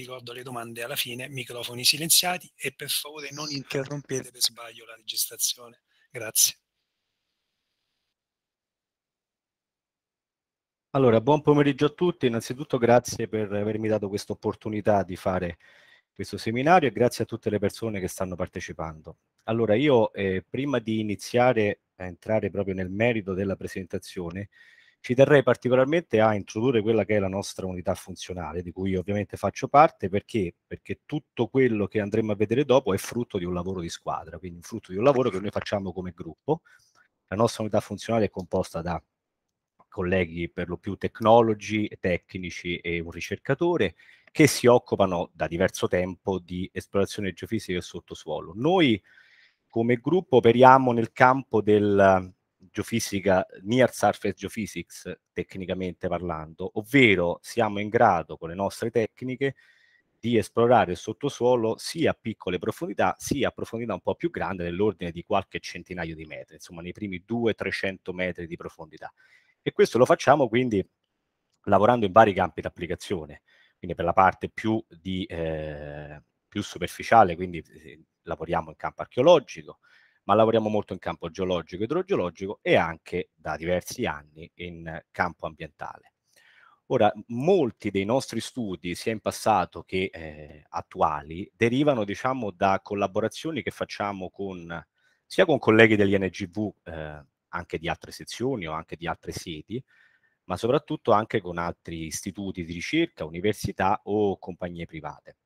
ricordo le domande alla fine, microfoni silenziati e per favore non interrompete per sbaglio la registrazione. Grazie. Allora, buon pomeriggio a tutti. Innanzitutto grazie per avermi dato questa opportunità di fare questo seminario e grazie a tutte le persone che stanno partecipando. Allora, io eh, prima di iniziare a entrare proprio nel merito della presentazione, ci terrei particolarmente a introdurre quella che è la nostra unità funzionale, di cui ovviamente faccio parte, perché? Perché tutto quello che andremo a vedere dopo è frutto di un lavoro di squadra, quindi frutto di un lavoro che noi facciamo come gruppo. La nostra unità funzionale è composta da colleghi per lo più tecnologi, tecnici e un ricercatore che si occupano da diverso tempo di esplorazione geofisica e sottosuolo. Noi come gruppo operiamo nel campo del, geofisica, near surface geophysics tecnicamente parlando, ovvero siamo in grado con le nostre tecniche di esplorare il sottosuolo sia a piccole profondità sia a profondità un po' più grande nell'ordine di qualche centinaio di metri, insomma nei primi 200-300 metri di profondità. E questo lo facciamo quindi lavorando in vari campi di applicazione, quindi per la parte più, di, eh, più superficiale, quindi eh, lavoriamo in campo archeologico, ma lavoriamo molto in campo geologico, idrogeologico e anche da diversi anni in campo ambientale. Ora, molti dei nostri studi, sia in passato che eh, attuali, derivano diciamo, da collaborazioni che facciamo con, sia con colleghi degli NGV, eh, anche di altre sezioni o anche di altre sedi, ma soprattutto anche con altri istituti di ricerca, università o compagnie private.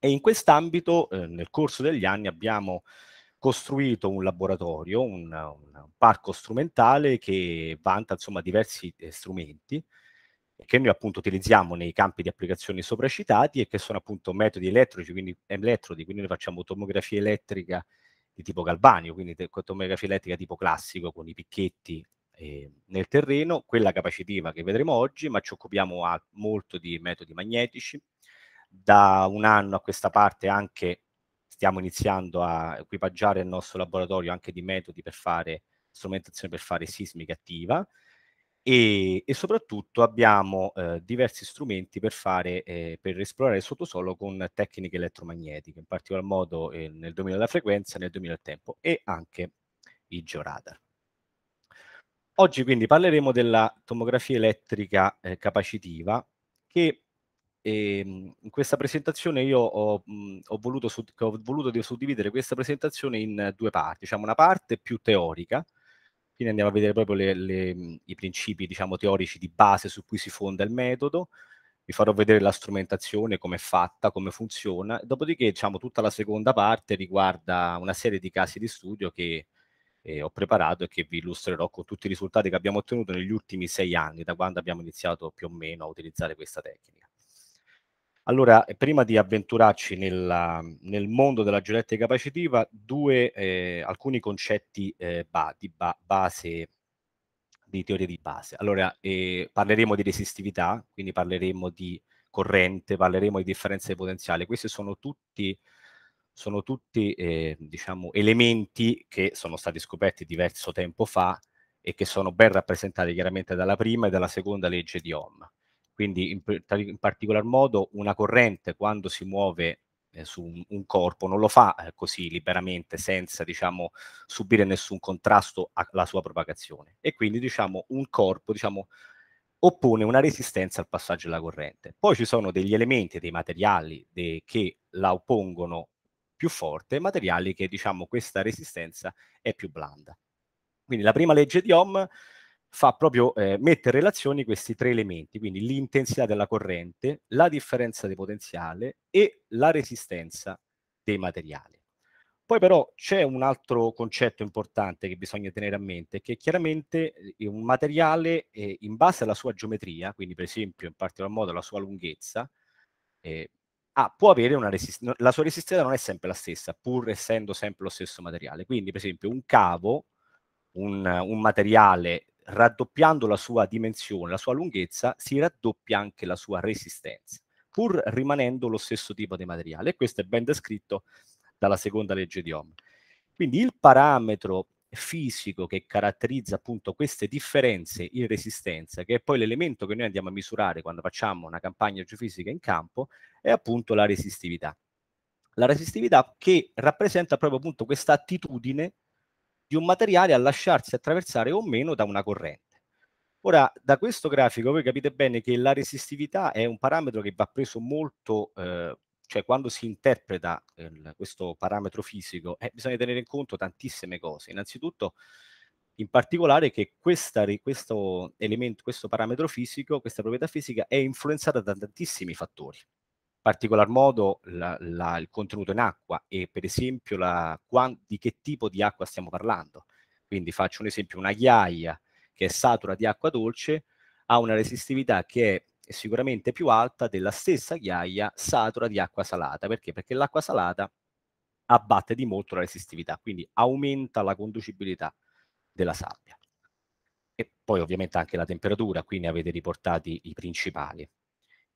E in quest'ambito, eh, nel corso degli anni, abbiamo costruito un laboratorio, un, un parco strumentale che vanta insomma, diversi eh, strumenti che noi appunto utilizziamo nei campi di applicazioni sopracitati e che sono appunto metodi elettrici, quindi elettrodi, quindi noi facciamo tomografia elettrica di tipo galvanio, quindi tomografia elettrica tipo classico con i picchetti eh, nel terreno, quella capacitiva che vedremo oggi, ma ci occupiamo molto di metodi magnetici. Da un anno a questa parte anche stiamo iniziando a equipaggiare il nostro laboratorio anche di metodi per fare strumentazione per fare sismica attiva e, e soprattutto abbiamo eh, diversi strumenti per, fare, eh, per esplorare il sottosuolo con tecniche elettromagnetiche, in particolar modo eh, nel dominio della frequenza, nel dominio del tempo e anche i georadar. Oggi quindi parleremo della tomografia elettrica eh, capacitiva che e ehm, in questa presentazione io ho, mhmm, ho, voluto, ho voluto suddividere questa presentazione in due parti, diciamo una parte più teorica, quindi andiamo a vedere proprio le, le, mhmm, i principi diciamo, teorici di base su cui si fonda il metodo, vi farò vedere la strumentazione, come è fatta, come funziona, dopodiché diciamo, tutta la seconda parte riguarda una serie di casi di studio che eh, ho preparato e che vi illustrerò con tutti i risultati che abbiamo ottenuto negli ultimi sei anni, da quando abbiamo iniziato più o meno a utilizzare questa tecnica. Allora, prima di avventurarci nella, nel mondo della geolettica capacitiva, due, eh, alcuni concetti eh, ba, di ba, base, di teoria di base. Allora, eh, parleremo di resistività, quindi parleremo di corrente, parleremo di differenze di potenziale. Questi sono tutti, sono tutti eh, diciamo, elementi che sono stati scoperti diverso tempo fa e che sono ben rappresentati chiaramente dalla prima e dalla seconda legge di Ohm. Quindi in, in particolar modo una corrente quando si muove eh, su un, un, corpo non lo fa eh, così liberamente senza diciamo, subire nessun contrasto alla sua propagazione e quindi diciamo, un corpo diciamo, oppone una resistenza al passaggio della corrente. Poi ci sono degli elementi, dei materiali de che la oppongono più forte e materiali che diciamo questa resistenza è più blanda. Quindi la prima legge di Ohm fa proprio eh, mette in relazione questi tre elementi, quindi l'intensità della corrente, la differenza di potenziale e la resistenza dei materiali. Poi però c'è un altro concetto importante che bisogna tenere a mente, che chiaramente eh, un materiale eh, in base alla sua geometria, quindi per esempio in particolar modo la sua lunghezza, eh, ah, può avere una resistenza, la sua resistenza non è sempre la stessa, pur essendo sempre lo stesso materiale. Quindi per esempio un cavo, un, un materiale raddoppiando la sua dimensione, la sua lunghezza, si raddoppia anche la sua resistenza, pur rimanendo lo stesso tipo di materiale. E questo è ben descritto dalla seconda legge di Ohm. Quindi il parametro fisico che caratterizza appunto queste differenze in resistenza, che è poi l'elemento che noi andiamo a misurare quando facciamo una campagna geofisica in campo, è appunto la resistività. La resistività che rappresenta proprio appunto questa attitudine di un materiale a lasciarsi attraversare o meno da una corrente. Ora, da questo grafico voi capite bene che la resistività è un parametro che va preso molto, eh, cioè quando si interpreta eh, questo parametro fisico, eh, bisogna tenere in conto tantissime cose. Innanzitutto, in particolare che questa, questo elemento, questo parametro fisico, questa proprietà fisica è influenzata da tantissimi fattori particolar modo la, la, il contenuto in acqua e per esempio la, di che tipo di acqua stiamo parlando. Quindi faccio un esempio, una ghiaia che è satura di acqua dolce ha una resistività che è sicuramente più alta della stessa ghiaia satura di acqua salata. Perché? Perché l'acqua salata abbatte di molto la resistività, quindi aumenta la conducibilità della sabbia. E poi ovviamente anche la temperatura, qui ne avete riportati i principali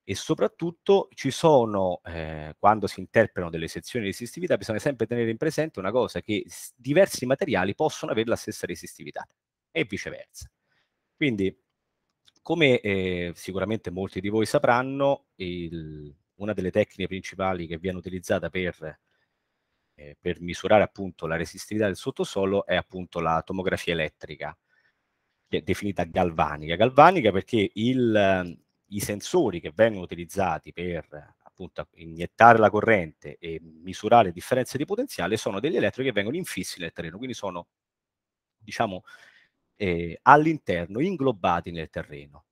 e soprattutto ci sono, eh, quando si interpretano delle sezioni di resistività, bisogna sempre tenere in presente una cosa, che diversi materiali possono avere la stessa resistività e viceversa. Quindi, come eh, sicuramente molti di voi sapranno, il, una delle tecniche principali che viene utilizzata per, eh, per misurare appunto la resistività del sottosuolo è appunto la tomografia elettrica, che è definita galvanica. Galvanica perché il i sensori che vengono utilizzati per appunto iniettare la corrente e misurare differenze di potenziale sono degli elettrodi che vengono infissi nel terreno, quindi sono diciamo eh, all'interno, inglobati nel terreno.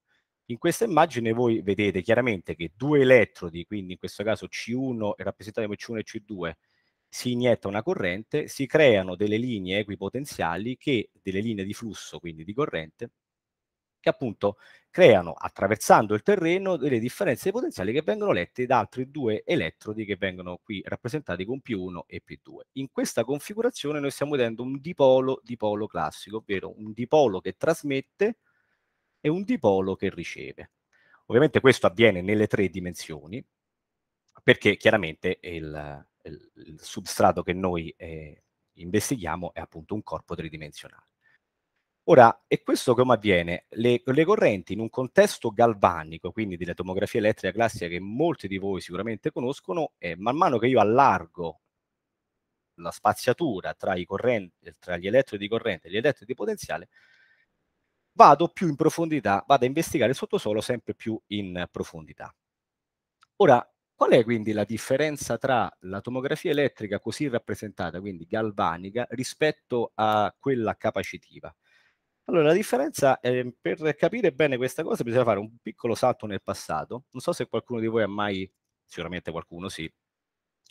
In questa immagine voi vedete chiaramente che due elettrodi, quindi in questo caso C1 rappresentato come C1 e C2, si inietta una corrente, si creano delle linee equipotenziali che, delle linee di flusso, quindi di corrente, che appunto creano attraversando il terreno delle differenze potenziali che vengono lette da altri due elettrodi che vengono qui rappresentati con P1 e P2. In questa configurazione noi stiamo vedendo un dipolo dipolo classico, ovvero un dipolo che trasmette e un dipolo che riceve. Ovviamente questo avviene nelle tre dimensioni perché chiaramente il, il, il substrato che noi eh, investighiamo è appunto un corpo tridimensionale. Ora, e questo come avviene? Le, le, correnti in un contesto galvanico, quindi della tomografia elettrica classica che molti di voi sicuramente conoscono, eh, man mano che io allargo la spaziatura tra, correnti, tra gli elettrodi di corrente e gli elettrodi di potenziale, vado più in profondità, vado a investigare il sottosuolo sempre più in profondità. Ora, qual è quindi la differenza tra la tomografia elettrica così rappresentata, quindi galvanica, rispetto a quella capacitiva? Allora, la differenza eh, per capire bene questa cosa bisogna fare un piccolo salto nel passato. Non so se qualcuno di voi ha mai, sicuramente qualcuno sì,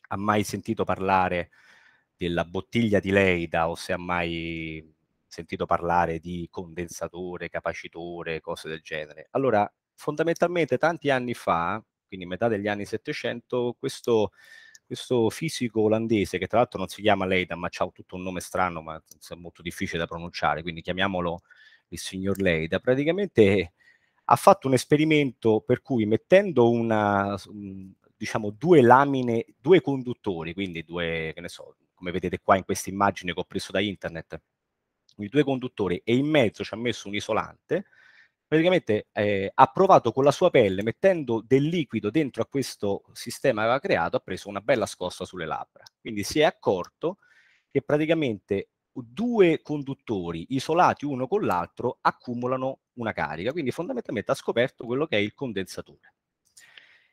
ha mai sentito parlare della bottiglia di Leida o se ha mai sentito parlare di condensatore, capacitore, cose del genere. Allora, fondamentalmente tanti anni fa, quindi metà degli anni 700, questo questo fisico olandese, che tra l'altro non si chiama Leidan, ma ha tutto un nome strano, ma è molto difficile da pronunciare, quindi chiamiamolo il signor Leida, praticamente ha fatto un esperimento per cui mettendo una, diciamo, due lamine, due conduttori, quindi due, che ne so, come vedete qua in questa immagine che ho preso da internet, i due conduttori e in mezzo ci ha messo un isolante, praticamente eh, ha provato con la sua pelle, mettendo del liquido dentro a questo sistema che aveva creato, ha preso una bella scossa sulle labbra. Quindi si è accorto che praticamente due conduttori isolati uno con l'altro accumulano una carica, quindi fondamentalmente ha scoperto quello che è il condensatore.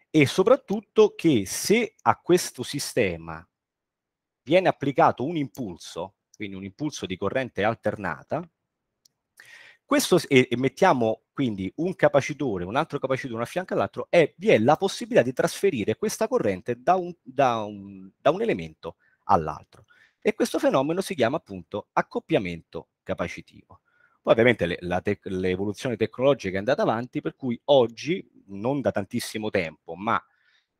E soprattutto che se a questo sistema viene applicato un impulso, quindi un impulso di corrente alternata, questo, e, e mettiamo quindi un capacitore, un altro capacitore, una fianca all'altro, e vi è la possibilità di trasferire questa corrente da un, da un, da un elemento all'altro. E questo fenomeno si chiama appunto accoppiamento capacitivo. Poi ovviamente l'evoluzione le, te tecnologica è andata avanti, per cui oggi, non da tantissimo tempo, ma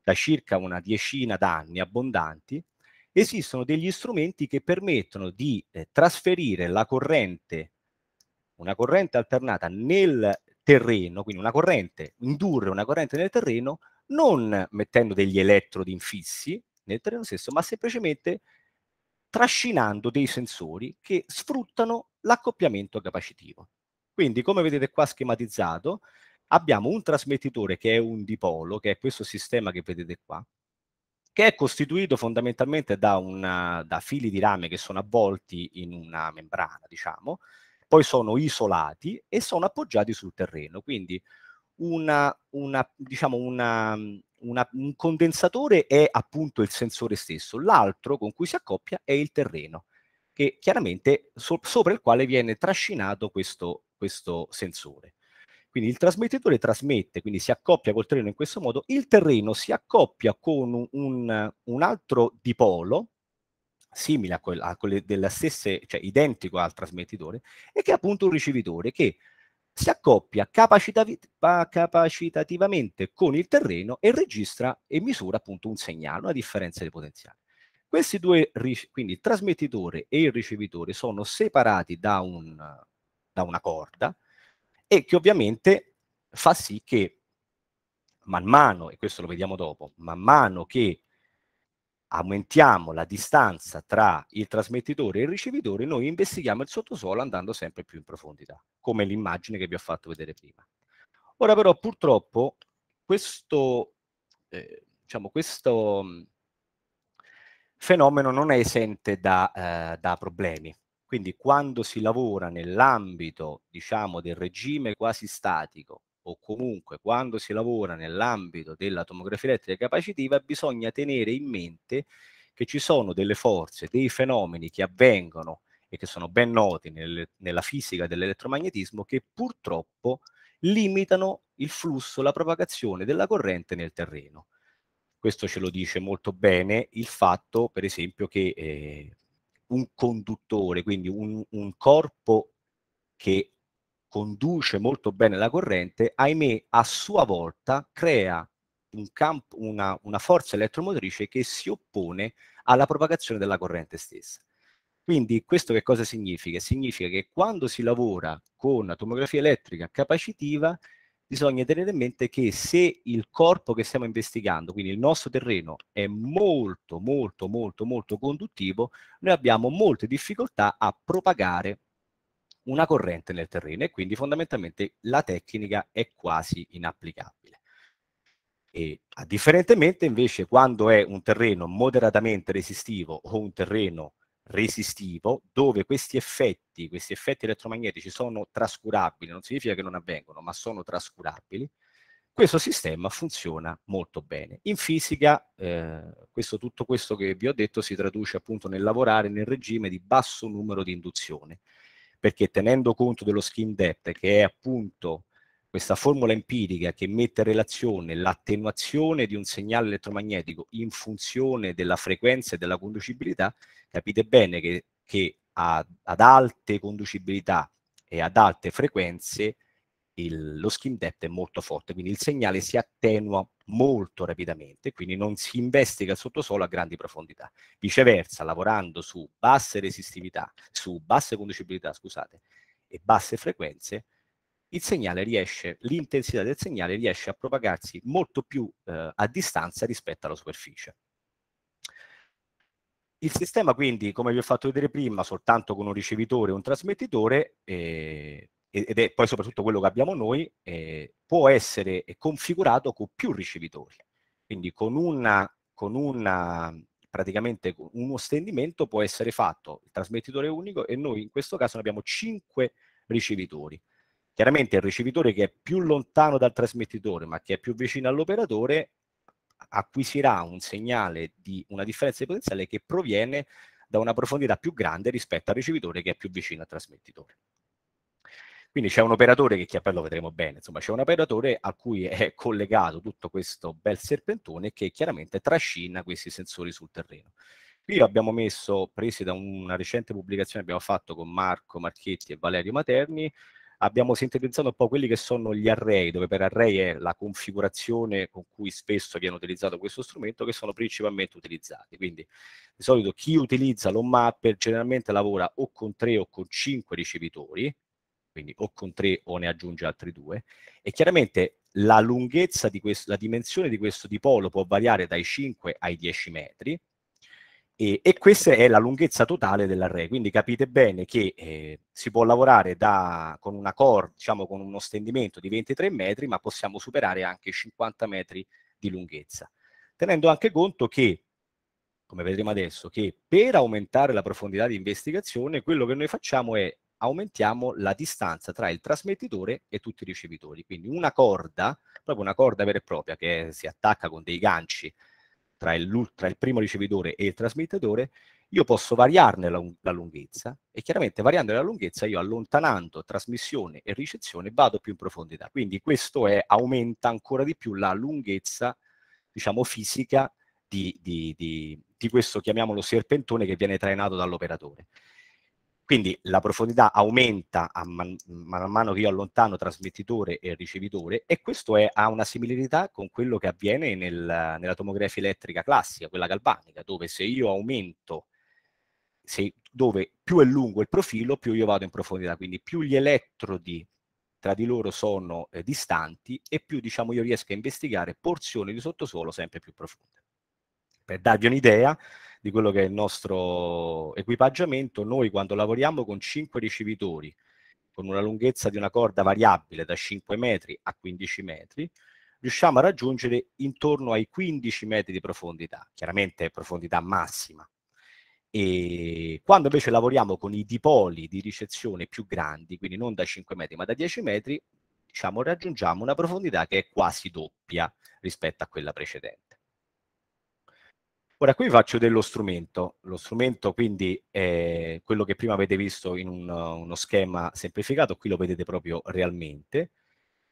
da circa una diecina d'anni abbondanti, esistono degli strumenti che permettono di eh, trasferire la corrente, una corrente alternata nel terreno, quindi una corrente, indurre una corrente nel terreno non mettendo degli elettrodi infissi nel terreno stesso, ma semplicemente trascinando dei sensori che sfruttano l'accoppiamento capacitivo. Quindi, come vedete qua schematizzato, abbiamo un trasmettitore che è un dipolo, che è questo sistema che vedete qua, che è costituito fondamentalmente da, una, da fili di rame che sono avvolti in una membrana, diciamo, poi sono isolati e sono appoggiati sul terreno. Quindi una, una, diciamo una, un condensatore è appunto il sensore stesso, l'altro con cui si accoppia è il terreno, che chiaramente so, sopra il quale viene trascinato questo, questo sensore. Quindi il trasmettitore trasmette, quindi si accoppia col terreno in questo modo, il terreno si accoppia con un, un altro dipolo simile a, quel, a quelle della stessa, cioè identico al trasmettitore, e che è appunto un ricevitore che si accoppia capacitativ capacitativamente con il terreno e registra e misura appunto un segnale, una differenza di potenziale. Questi due, quindi il trasmettitore e il ricevitore, sono separati da, un, da una corda e che ovviamente fa sì che man mano, e questo lo vediamo dopo, man mano che aumentiamo la distanza tra il trasmettitore e il ricevitore, noi investighiamo il sottosuolo andando sempre più in profondità, come l'immagine che vi ho fatto vedere prima. Ora però purtroppo questo, eh, diciamo, questo mm, fenomeno non è esente da, eh, da problemi. Quindi quando si lavora nell'ambito diciamo, del regime quasi statico o comunque quando si lavora nell'ambito della tomografia elettrica capacitiva bisogna tenere in mente che ci sono delle forze, dei fenomeni che avvengono e che sono ben noti nel, nella fisica dell'elettromagnetismo che purtroppo limitano il flusso, la propagazione della corrente nel terreno. Questo ce lo dice molto bene il fatto, per esempio, che eh, un conduttore, quindi un, un corpo che conduce molto bene la corrente, ahimè a sua volta crea un campo, una, una forza elettromotrice che si oppone alla propagazione della corrente stessa. Quindi questo che cosa significa? Significa che quando si lavora con tomografia elettrica capacitiva bisogna tenere in mente che se il corpo che stiamo investigando, quindi il nostro terreno, è molto, molto, molto, molto conduttivo, noi abbiamo molte difficoltà a propagare una corrente nel terreno e quindi fondamentalmente la tecnica è quasi inapplicabile. E differentemente invece quando è un terreno moderatamente resistivo o un terreno resistivo dove questi effetti, questi effetti elettromagnetici sono trascurabili, non significa che non avvengono, ma sono trascurabili, questo sistema funziona molto bene. In fisica eh, questo, tutto questo che vi ho detto si traduce appunto nel lavorare nel regime di basso numero di induzione, perché tenendo conto dello skin depth, che è appunto questa formula empirica che mette in relazione l'attenuazione di un segnale elettromagnetico in funzione della frequenza e della conducibilità, capite bene che, che ad, ad alte conducibilità e ad alte frequenze il, lo skin depth è molto forte, quindi il segnale si attenua molto rapidamente, quindi non si investiga sottosuolo a grandi profondità. Viceversa, lavorando su basse resistività, su basse conducibilità, scusate, e basse frequenze, il segnale riesce, l'intensità del segnale riesce a propagarsi molto più eh, a distanza rispetto alla superficie. Il sistema quindi, come vi ho fatto vedere prima, soltanto con un ricevitore e un trasmettitore, eh, ed è poi soprattutto quello che abbiamo noi, eh, può essere configurato con più ricevitori. Quindi con, una, con una, uno stendimento può essere fatto il trasmettitore unico e noi in questo caso ne abbiamo 5 ricevitori. Chiaramente il ricevitore che è più lontano dal trasmettitore ma che è più vicino all'operatore acquisirà un segnale di una differenza di potenziale che proviene da una profondità più grande rispetto al ricevitore che è più vicino al trasmettitore. Quindi c'è un operatore che Chiappello vedremo bene, insomma c'è un operatore a cui è collegato tutto questo bel serpentone che chiaramente trascina questi sensori sul terreno. Qui abbiamo messo, presi da una recente pubblicazione che abbiamo fatto con Marco Marchetti e Valerio Materni, abbiamo sintetizzato un po' quelli che sono gli array, dove per array è la configurazione con cui spesso viene utilizzato questo strumento, che sono principalmente utilizzati. Quindi di solito chi utilizza l'on mapper generalmente lavora o con tre o con cinque ricevitori, quindi o con tre o ne aggiunge altri due, e chiaramente la lunghezza di questo, la dimensione di questo dipolo può variare dai 5 ai 10 metri, e, e questa è la lunghezza totale dell'array, quindi capite bene che eh, si può lavorare da, con una core, diciamo con uno stendimento di 23 metri, ma possiamo superare anche 50 metri di lunghezza, tenendo anche conto che come vedremo adesso, che per aumentare la profondità di investigazione quello che noi facciamo è aumentiamo la distanza tra il trasmettitore e tutti i ricevitori. Quindi una corda, proprio una corda vera e propria, che si attacca con dei ganci tra il, tra il primo ricevitore e il trasmettitore, io posso variarne la, la, lunghezza e chiaramente variando la lunghezza io allontanando trasmissione e ricezione vado più in profondità. Quindi questo è, aumenta ancora di più la lunghezza, diciamo, fisica di, di, di, di questo, chiamiamolo serpentone, che viene trainato dall'operatore. Quindi la profondità aumenta a man, man mano che io allontano trasmettitore e ricevitore e questo è, ha una similarità con quello che avviene nel, nella tomografia elettrica classica, quella galvanica, dove se io aumento, se, dove più è lungo il profilo, più io vado in profondità, quindi più gli elettrodi tra di loro sono eh, distanti e più diciamo, io riesco a investigare porzioni di sottosuolo sempre più profonde per darvi un'idea di quello che è il nostro equipaggiamento, noi quando lavoriamo con 5 ricevitori, con una lunghezza di una corda variabile da 5 metri a 15 metri, riusciamo a raggiungere intorno ai 15 metri di profondità, chiaramente profondità massima. E quando invece lavoriamo con i dipoli di ricezione più grandi, quindi non da 5 metri ma da 10 metri, diciamo, raggiungiamo una profondità che è quasi doppia rispetto a quella precedente. Ora qui faccio dello strumento, lo strumento quindi è quello che prima avete visto in un, uno schema semplificato, qui lo vedete proprio realmente,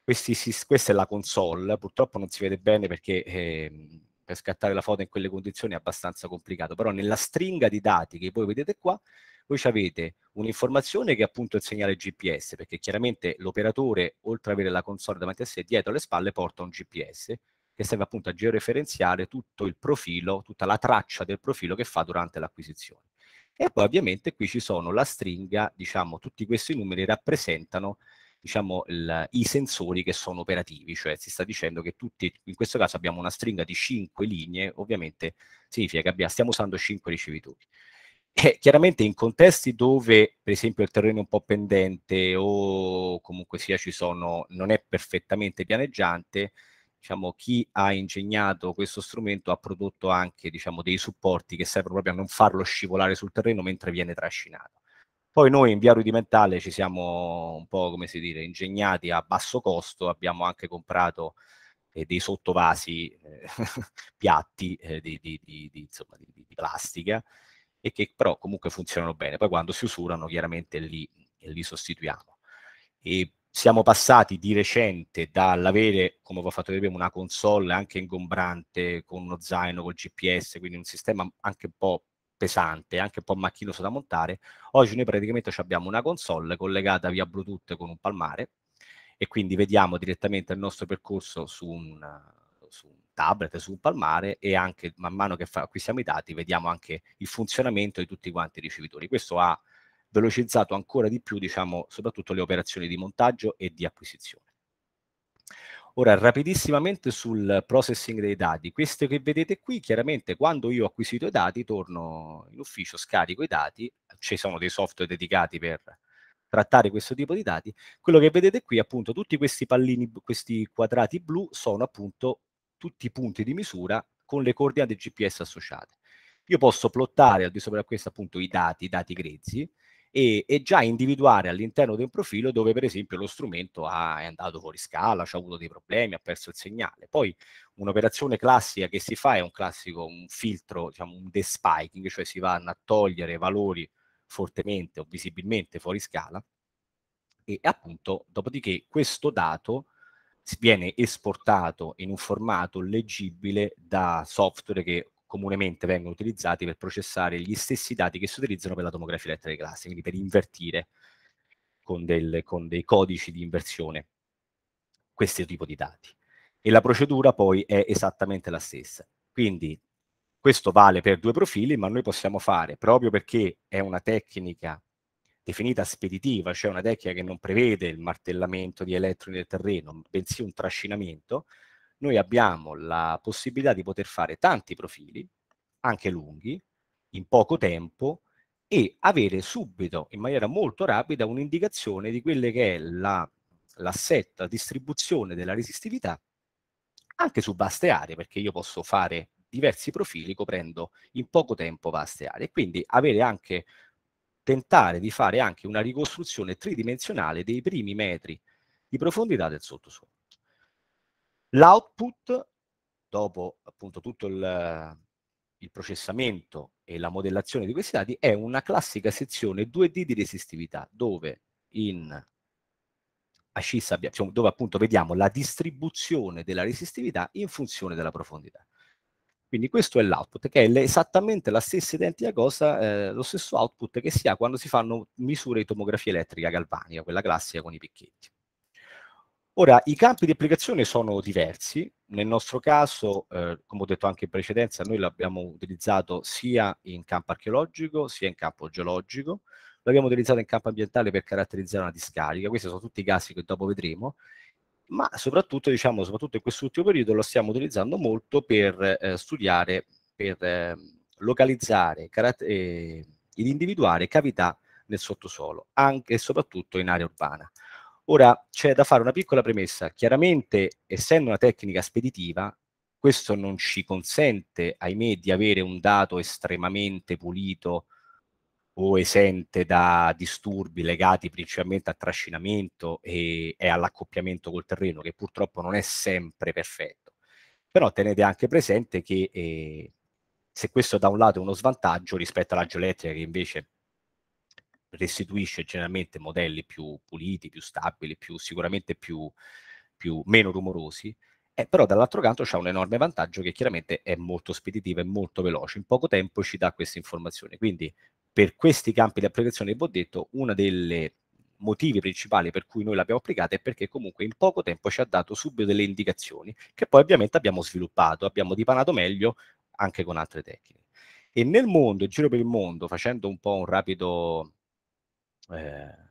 Questi, questa è la console, purtroppo non si vede bene perché eh, per scattare la foto in quelle condizioni è abbastanza complicato, però nella stringa di dati che voi vedete qua, voi avete un'informazione che è appunto il segnale GPS, perché chiaramente l'operatore, oltre ad avere la console davanti a sé, dietro le spalle porta un GPS, che serve appunto a georeferenziare tutto il profilo, tutta la traccia del profilo che fa durante l'acquisizione. E poi ovviamente qui ci sono la stringa, diciamo, tutti questi numeri rappresentano diciamo, il, i sensori che sono operativi, cioè si sta dicendo che tutti, in questo caso abbiamo una stringa di 5 linee, ovviamente significa che abbiamo, stiamo usando 5 ricevitori. E eh, chiaramente in contesti dove per esempio il terreno è un po' pendente o comunque sia ci sono, non è perfettamente pianeggiante, diciamo, chi ha ingegnato questo strumento ha prodotto anche diciamo, dei supporti che servono proprio a non farlo scivolare sul terreno mentre viene trascinato. Poi noi in via rudimentale ci siamo un po', come si dire, ingegnati a basso costo, abbiamo anche comprato eh, dei sottovasi eh, piatti eh, di, di, di, insomma, di, plastica e che però comunque funzionano bene. Poi quando si usurano chiaramente li, li sostituiamo. E siamo passati di recente dall'avere, come vi ho fatto vedere, una console anche ingombrante con uno zaino, col GPS, quindi un sistema anche un po' pesante, anche un po' macchinoso da montare. Oggi noi praticamente abbiamo una console collegata via Bluetooth con un palmare e quindi vediamo direttamente il nostro percorso su un, su un tablet, su un palmare e anche man mano che acquistiamo i dati vediamo anche il funzionamento di tutti quanti i ricevitori. Questo ha velocizzato ancora di più, diciamo, soprattutto le operazioni di montaggio e di acquisizione. Ora, rapidissimamente sul processing dei dati. Questo che vedete qui, chiaramente, quando io ho acquisito i dati, torno in ufficio, scarico i dati, ci sono dei software dedicati per trattare questo tipo di dati. Quello che vedete qui, appunto, tutti questi pallini, questi quadrati blu, sono appunto tutti i punti di misura con le coordinate GPS associate. Io posso plottare al di sopra di questo appunto i dati, i dati grezzi, e, e già individuare all'interno di un profilo dove per esempio lo strumento ha, è andato fuori scala, ha avuto dei problemi, ha perso il segnale. Poi un'operazione classica che si fa è un classico un filtro, diciamo un despiking, cioè si vanno a togliere valori fortemente o visibilmente fuori scala e appunto dopodiché questo dato viene esportato in un formato leggibile da software che comunemente vengono utilizzati per processare gli stessi dati che si utilizzano per la tomografia elettrica classica, quindi per invertire con, del, con dei codici di inversione questo tipo di dati. E la procedura poi è esattamente la stessa. Quindi questo vale per due profili, ma noi possiamo fare, proprio perché è una tecnica definita speditiva, cioè una tecnica che non prevede il martellamento di elettroni nel terreno, bensì un trascinamento, noi abbiamo la possibilità di poter fare tanti profili, anche lunghi, in poco tempo e avere subito, in maniera molto rapida, un'indicazione di quelle che è la, la distribuzione della resistività anche su vaste aree, perché io posso fare diversi profili coprendo in poco tempo vaste aree. Quindi avere anche, tentare di fare anche una ricostruzione tridimensionale dei primi metri di profondità del sottosuolo. L'output, dopo appunto tutto il, il processamento e la modellazione di questi dati, è una classica sezione 2D di resistività, dove in ascissa, dove appunto vediamo la distribuzione della resistività in funzione della profondità. Quindi questo è l'output, che è esattamente la stessa identica cosa, eh, lo stesso output che si ha quando si fanno misure di tomografia elettrica galvanica, quella classica con i picchetti. Ora, i campi di applicazione sono diversi, nel nostro caso, eh, come ho detto anche in precedenza, noi l'abbiamo utilizzato sia in campo archeologico sia in campo geologico, l'abbiamo utilizzato in campo ambientale per caratterizzare una discarica, questi sono tutti i casi che dopo vedremo, ma soprattutto, diciamo, soprattutto in quest'ultimo periodo lo stiamo utilizzando molto per eh, studiare, per eh, localizzare ed individuare cavità nel sottosuolo, anche e soprattutto in area urbana. Ora c'è da fare una piccola premessa. Chiaramente, essendo una tecnica speditiva, questo non ci consente, ahimè, di avere un dato estremamente pulito o esente da disturbi legati principalmente al trascinamento e, e all'accoppiamento col terreno, che purtroppo non è sempre perfetto. Però tenete anche presente che eh, se questo da un lato è uno svantaggio rispetto alla geoelettrica che invece restituisce generalmente modelli più puliti, più stabili, più, sicuramente più, più, meno rumorosi, eh, però dall'altro canto c'è un enorme vantaggio che chiaramente è molto speditiva e molto veloce, in poco tempo ci dà queste informazioni. Quindi per questi campi di applicazione vi ho detto, uno dei motivi principali per cui noi l'abbiamo applicata è perché comunque in poco tempo ci ha dato subito delle indicazioni che poi ovviamente abbiamo sviluppato, abbiamo dipanato meglio anche con altre tecniche. E nel mondo, in giro per il mondo, facendo un po' un rapido eh,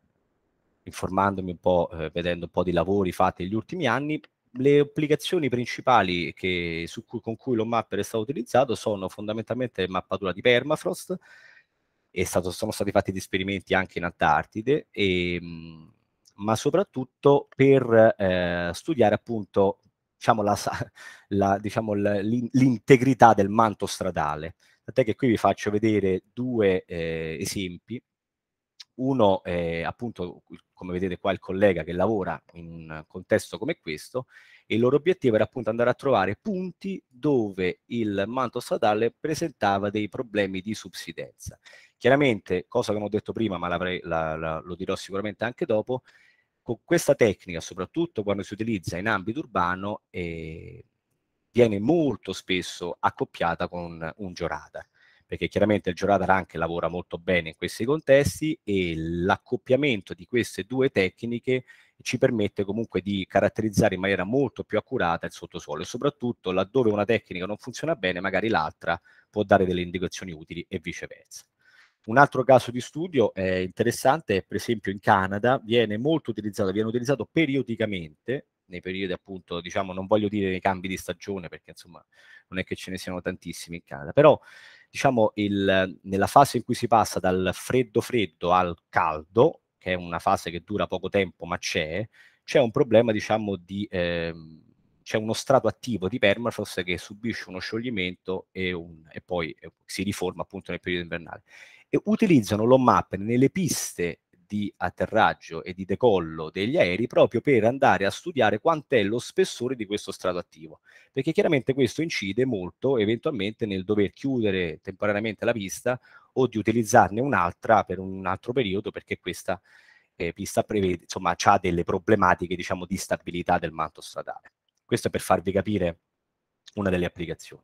informandomi un po', eh, vedendo un po' di lavori fatti negli ultimi anni, le applicazioni principali che, cui, con cui lo mapper è stato utilizzato sono fondamentalmente mappatura di permafrost, stato, sono stati fatti degli esperimenti anche in Antartide, e, mm, ma soprattutto per eh, studiare appunto diciamo, la, la, diciamo, l'integrità del manto stradale. Tant'è che qui vi faccio vedere due eh, esempi uno è appunto, come vedete qua, il collega che lavora in un contesto come questo e il loro obiettivo era appunto andare a trovare punti dove il manto statale presentava dei problemi di subsidenza. Chiaramente, cosa che non ho detto prima, ma la, la, lo dirò sicuramente anche dopo, con questa tecnica, soprattutto quando si utilizza in ambito urbano, eh, viene molto spesso accoppiata con un, un giorata perché chiaramente il Giorada anche lavora molto bene in questi contesti e l'accoppiamento di queste due tecniche ci permette comunque di caratterizzare in maniera molto più accurata il sottosuolo e soprattutto laddove una tecnica non funziona bene magari l'altra può dare delle indicazioni utili e viceversa. Un altro caso di studio è eh, interessante è per esempio in Canada viene molto utilizzato, viene utilizzato periodicamente nei periodi appunto, diciamo, non voglio dire nei cambi di stagione perché insomma non è che ce ne siano tantissimi in Canada, però diciamo, il, nella fase in cui si passa dal freddo freddo al caldo, che è una fase che dura poco tempo ma c'è, c'è un problema diciamo, di... Eh, c'è uno strato attivo di permafrost che subisce uno scioglimento e, un, e poi eh, si riforma appunto nel periodo invernale. E utilizzano l'OMAP nelle piste di atterraggio e di decollo degli aerei proprio per andare a studiare quant'è lo spessore di questo strato attivo, perché chiaramente questo incide molto eventualmente nel dover chiudere temporaneamente la pista o di utilizzarne un'altra per un altro periodo perché questa eh, pista prevede, insomma, ha delle problematiche diciamo, di stabilità del manto stradale. Questo è per farvi capire una delle applicazioni.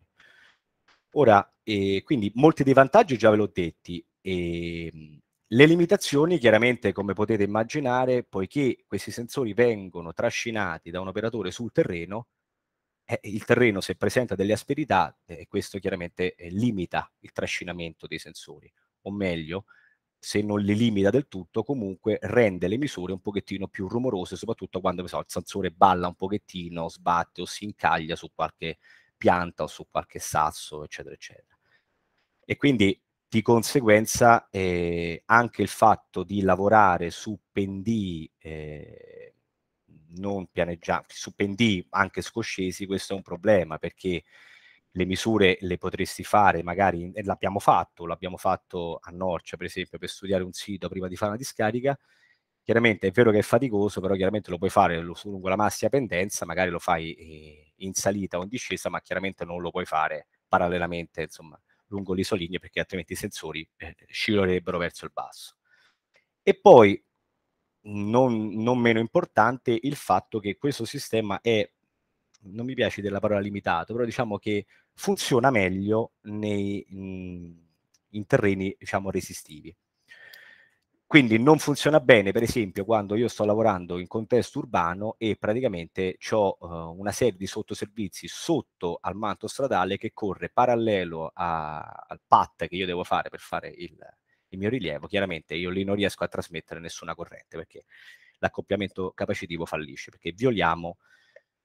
Ora, eh, quindi molti dei vantaggi già ve l'ho detti, eh, le limitazioni, chiaramente, come potete immaginare, poiché questi sensori vengono trascinati da un operatore sul terreno, eh, il terreno se presenta delle asperità, eh, questo chiaramente eh, limita il trascinamento dei sensori, o meglio, se non li limita del tutto, comunque rende le misure un pochettino più rumorose, soprattutto quando so, il sensore balla un pochettino, sbatte o si incaglia su qualche pianta o su qualche sasso, eccetera, eccetera. E quindi di conseguenza eh, anche il fatto di lavorare su pendii eh, non pianeggianti, su pendii anche scoscesi, questo è un problema perché le misure le potresti fare magari, e l'abbiamo fatto, l'abbiamo fatto a Norcia per esempio per studiare un sito prima di fare una discarica, chiaramente è vero che è faticoso, però chiaramente lo puoi fare lungo la massima pendenza, magari lo fai eh, in salita o in discesa, ma chiaramente non lo puoi fare parallelamente, insomma lungo l'isolinia perché altrimenti i sensori eh, scivolerebbero verso il basso. E poi, non, non, meno importante, il fatto che questo sistema è, non mi piace della parola limitato, però diciamo che funziona meglio nei, in, mm, in terreni diciamo, resistivi. Quindi non funziona bene, per esempio, quando io sto lavorando in contesto urbano e praticamente ho eh, una serie di sottoservizi sotto al manto stradale che corre parallelo a, al PAT che io devo fare per fare il, il, mio rilievo. Chiaramente io lì non riesco a trasmettere nessuna corrente perché l'accoppiamento capacitivo fallisce, perché violiamo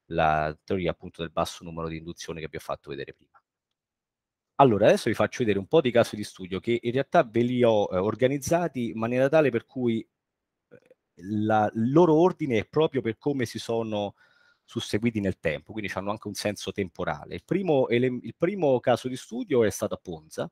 la teoria appunto del basso numero di induzioni che vi ho fatto vedere prima. Allora, adesso vi faccio vedere un po' di casi di studio che in realtà ve li ho eh, organizzati in maniera tale per cui eh, la, il loro ordine è proprio per come si sono susseguiti nel tempo, quindi hanno anche un senso temporale. Il primo, il primo caso di studio è stato a Ponza,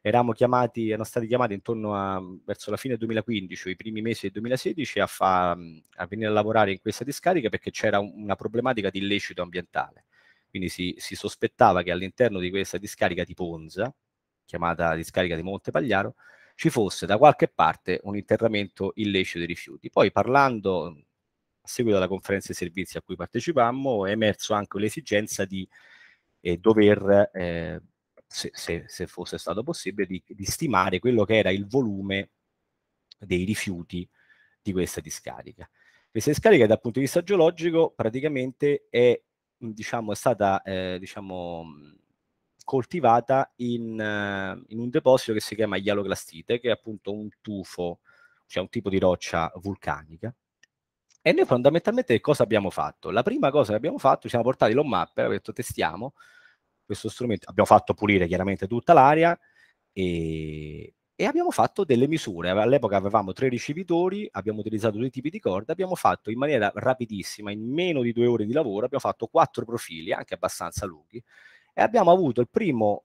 eravamo chiamati, erano stati chiamati intorno a mm, verso la fine del 2015 o i primi mesi del 2016 a, fa, mm, a venire a lavorare in questa discarica perché c'era una problematica di illecito ambientale. Quindi si, si sospettava che all'interno di questa discarica di Ponza, chiamata discarica di Monte Pagliaro, ci fosse da qualche parte un interramento illecito dei rifiuti. Poi parlando a seguito della conferenza di servizi a cui partecipammo, è emerso anche l'esigenza di eh, dover, eh, se, se, se, fosse stato possibile, di, di, stimare quello che era il volume dei rifiuti di questa discarica. Questa discarica dal punto di vista geologico praticamente è diciamo, è stata eh, diciamo, coltivata in, eh, in, un deposito che si chiama Ialoclastite, che è appunto un tufo, cioè un tipo di roccia vulcanica. E noi fondamentalmente cosa abbiamo fatto? La prima cosa che abbiamo fatto, ci siamo portati l'on mapper, abbiamo detto testiamo questo strumento, abbiamo fatto pulire chiaramente tutta l'area e, e abbiamo fatto delle misure. All'epoca avevamo tre ricevitori, abbiamo utilizzato due tipi di corda, abbiamo fatto in maniera rapidissima, in meno di due ore di lavoro, abbiamo fatto quattro profili, anche abbastanza lunghi, e abbiamo avuto il primo,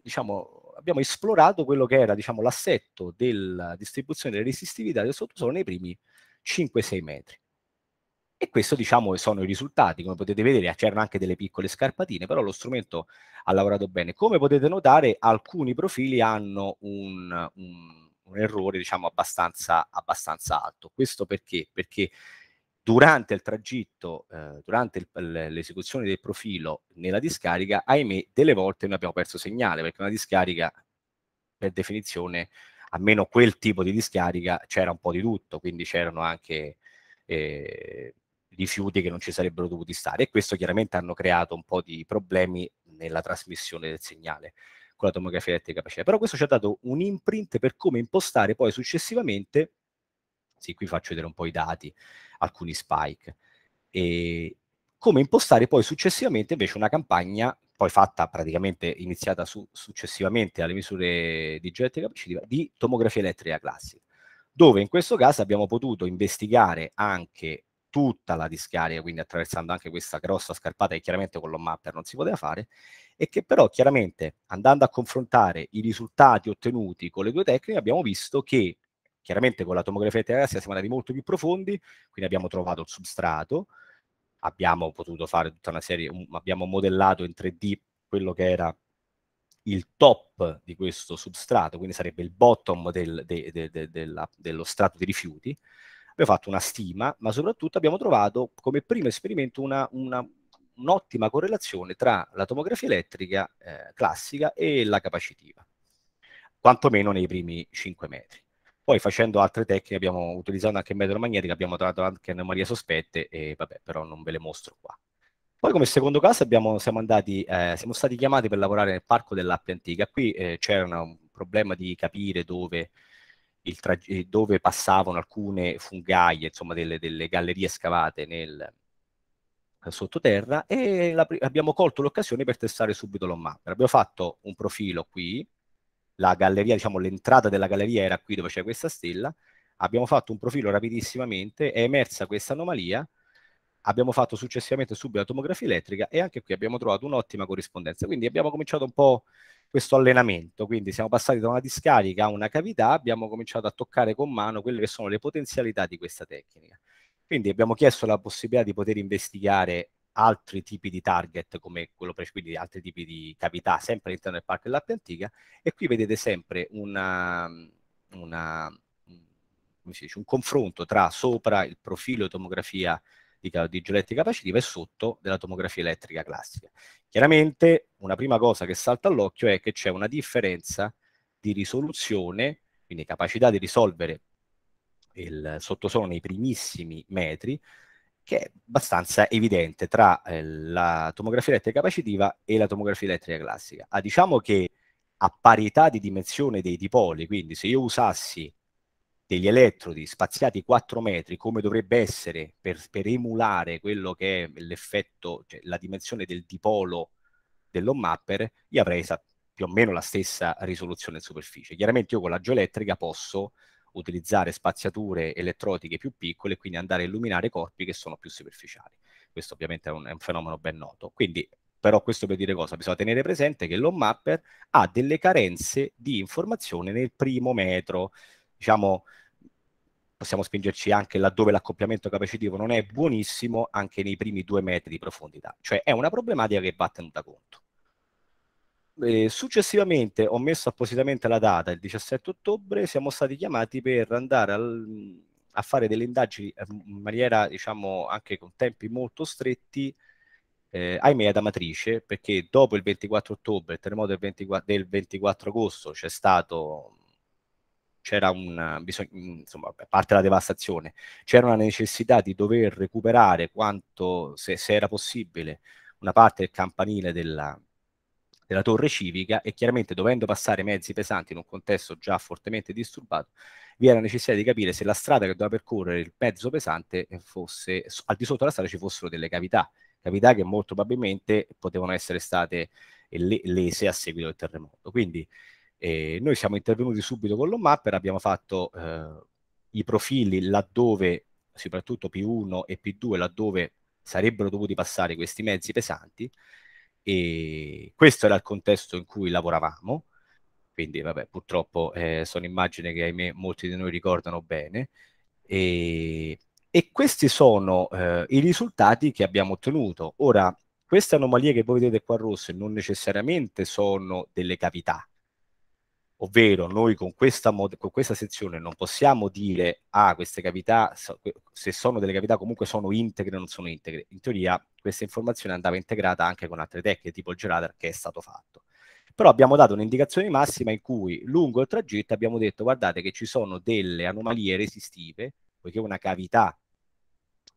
diciamo, abbiamo esplorato quello che era diciamo, l'assetto della distribuzione delle resistività del sottosuolo nei primi 5-6 metri. E questo diciamo sono i risultati, come potete vedere c'erano anche delle piccole scarpatine, però lo strumento ha lavorato bene. Come potete notare alcuni profili hanno un, un, un errore diciamo abbastanza, abbastanza alto. Questo perché? Perché durante il tragitto, eh, durante l'esecuzione del profilo nella discarica, ahimè, delle volte noi abbiamo perso segnale, perché una discarica, per definizione, almeno quel tipo di discarica, c'era un po' di tutto, quindi c'erano anche eh, rifiuti che non ci sarebbero dovuti stare e questo chiaramente hanno creato un po' di problemi nella trasmissione del segnale con la tomografia elettrica pacifica. Però questo ci ha dato un imprint per come impostare poi successivamente, sì, qui faccio vedere un po' i dati, alcuni spike, e come impostare poi successivamente invece una campagna poi fatta praticamente iniziata su, successivamente alle misure di genetica capacitiva di tomografia elettrica classica, dove in questo caso abbiamo potuto investigare anche tutta la discarica, quindi attraversando anche questa grossa scarpata che chiaramente con lo mapper non si poteva fare, e che però chiaramente andando a confrontare i risultati ottenuti con le due tecniche abbiamo visto che chiaramente con la tomografia terrestre siamo andati molto più profondi, quindi abbiamo trovato il substrato, abbiamo potuto fare tutta una serie, un, abbiamo modellato in 3D quello che era il top di questo substrato, quindi sarebbe il bottom del, de, de, de, della, dello strato di rifiuti, Abbiamo fatto una stima, ma soprattutto abbiamo trovato come primo esperimento una, una, un'ottima correlazione tra la tomografia elettrica eh, classica e la capacitiva, quantomeno nei primi 5 metri. Poi facendo altre tecniche, abbiamo utilizzato anche il metodo magnetico, abbiamo trovato anche anomalie sospette, e vabbè, però non ve le mostro qua. Poi come secondo caso abbiamo, siamo, andati, eh, siamo, stati chiamati per lavorare nel parco dell'Appia Antica. Qui eh, c'era un problema di capire dove il eh, dove passavano alcune fungaie, insomma delle, delle gallerie scavate nel sottoterra e la, abbiamo colto l'occasione per testare subito l'on mapper. Abbiamo fatto un profilo qui, la galleria, diciamo l'entrata della galleria era qui dove c'è questa stella, abbiamo fatto un profilo rapidissimamente, è emersa questa anomalia, abbiamo fatto successivamente subito la tomografia elettrica e anche qui abbiamo trovato un'ottima corrispondenza. Quindi abbiamo cominciato un po' questo allenamento, quindi siamo passati da una discarica a una cavità, abbiamo cominciato a toccare con mano quelle che sono le potenzialità di questa tecnica. Quindi abbiamo chiesto la possibilità di poter investigare altri tipi di target come quello quindi altri tipi di cavità sempre all'interno del parco dell'Appia Antica e qui vedete sempre una, una, dice, un confronto tra sopra il profilo tomografia ottica di diegelettica capacitiva e sotto della tomografia elettrica classica. Chiaramente una prima cosa che salta all'occhio è che c'è una differenza di risoluzione, quindi capacità di risolvere il sottosuolo nei primissimi metri, che è abbastanza evidente tra eh, la tomografia elettrica capacitiva e la tomografia elettrica classica. Ah, diciamo che a parità di dimensione dei dipoli, quindi se io usassi degli elettrodi spaziati 4 metri come dovrebbe essere per, per emulare quello che è l'effetto, cioè la dimensione del dipolo dell'on-mapper, io avrei più o meno la stessa risoluzione in superficie. Chiaramente io con la geoelettrica posso utilizzare spaziature elettrotiche più piccole e quindi andare a illuminare corpi che sono più superficiali. Questo ovviamente è un, è un fenomeno ben noto. Quindi, però questo per dire cosa? Bisogna tenere presente che l'on-mapper ha delle carenze di informazione nel primo metro, diciamo, possiamo spingerci anche laddove l'accoppiamento capacitivo non è buonissimo, anche nei primi due metri di profondità. Cioè è una problematica che va tenuta conto. Eh, successivamente ho messo appositamente la data, il 17 ottobre, siamo stati chiamati per andare al, a fare delle indagini eh, in maniera, diciamo, anche con tempi molto stretti, eh, ahimè, ad Amatrice, perché dopo il 24 ottobre, il terremoto del 24, del 24 agosto, c'è stato c'era un bisogno, mm, insomma, a parte la devastazione, c'era una necessità di dover recuperare quanto, se, se era possibile, una parte del campanile della, della torre civica e chiaramente dovendo passare mezzi pesanti in un contesto già fortemente disturbato, vi era necessità di capire se la strada che doveva percorrere il mezzo pesante fosse, al di sotto della strada ci fossero delle cavità, cavità che molto probabilmente potevano essere state lese a seguito del terremoto. Quindi e noi siamo intervenuti subito con l'OMAPPER, abbiamo fatto eh, i profili laddove, soprattutto P1 e P2, laddove sarebbero dovuti passare questi mezzi pesanti, e questo era il contesto in cui lavoravamo, quindi vabbè, purtroppo eh, sono immagini che ahimè molti di noi ricordano bene, e, e questi sono eh, i risultati che abbiamo ottenuto. Ora, queste anomalie che voi vedete qua rosse non necessariamente sono delle cavità, ovvero noi con questa, con questa, sezione non possiamo dire ah queste cavità se sono delle cavità comunque sono integre o non sono integre in teoria questa informazione andava integrata anche con altre tecniche tipo il geradar che è stato fatto però abbiamo dato un'indicazione massima in cui lungo il tragitto abbiamo detto guardate che ci sono delle anomalie resistive poiché una cavità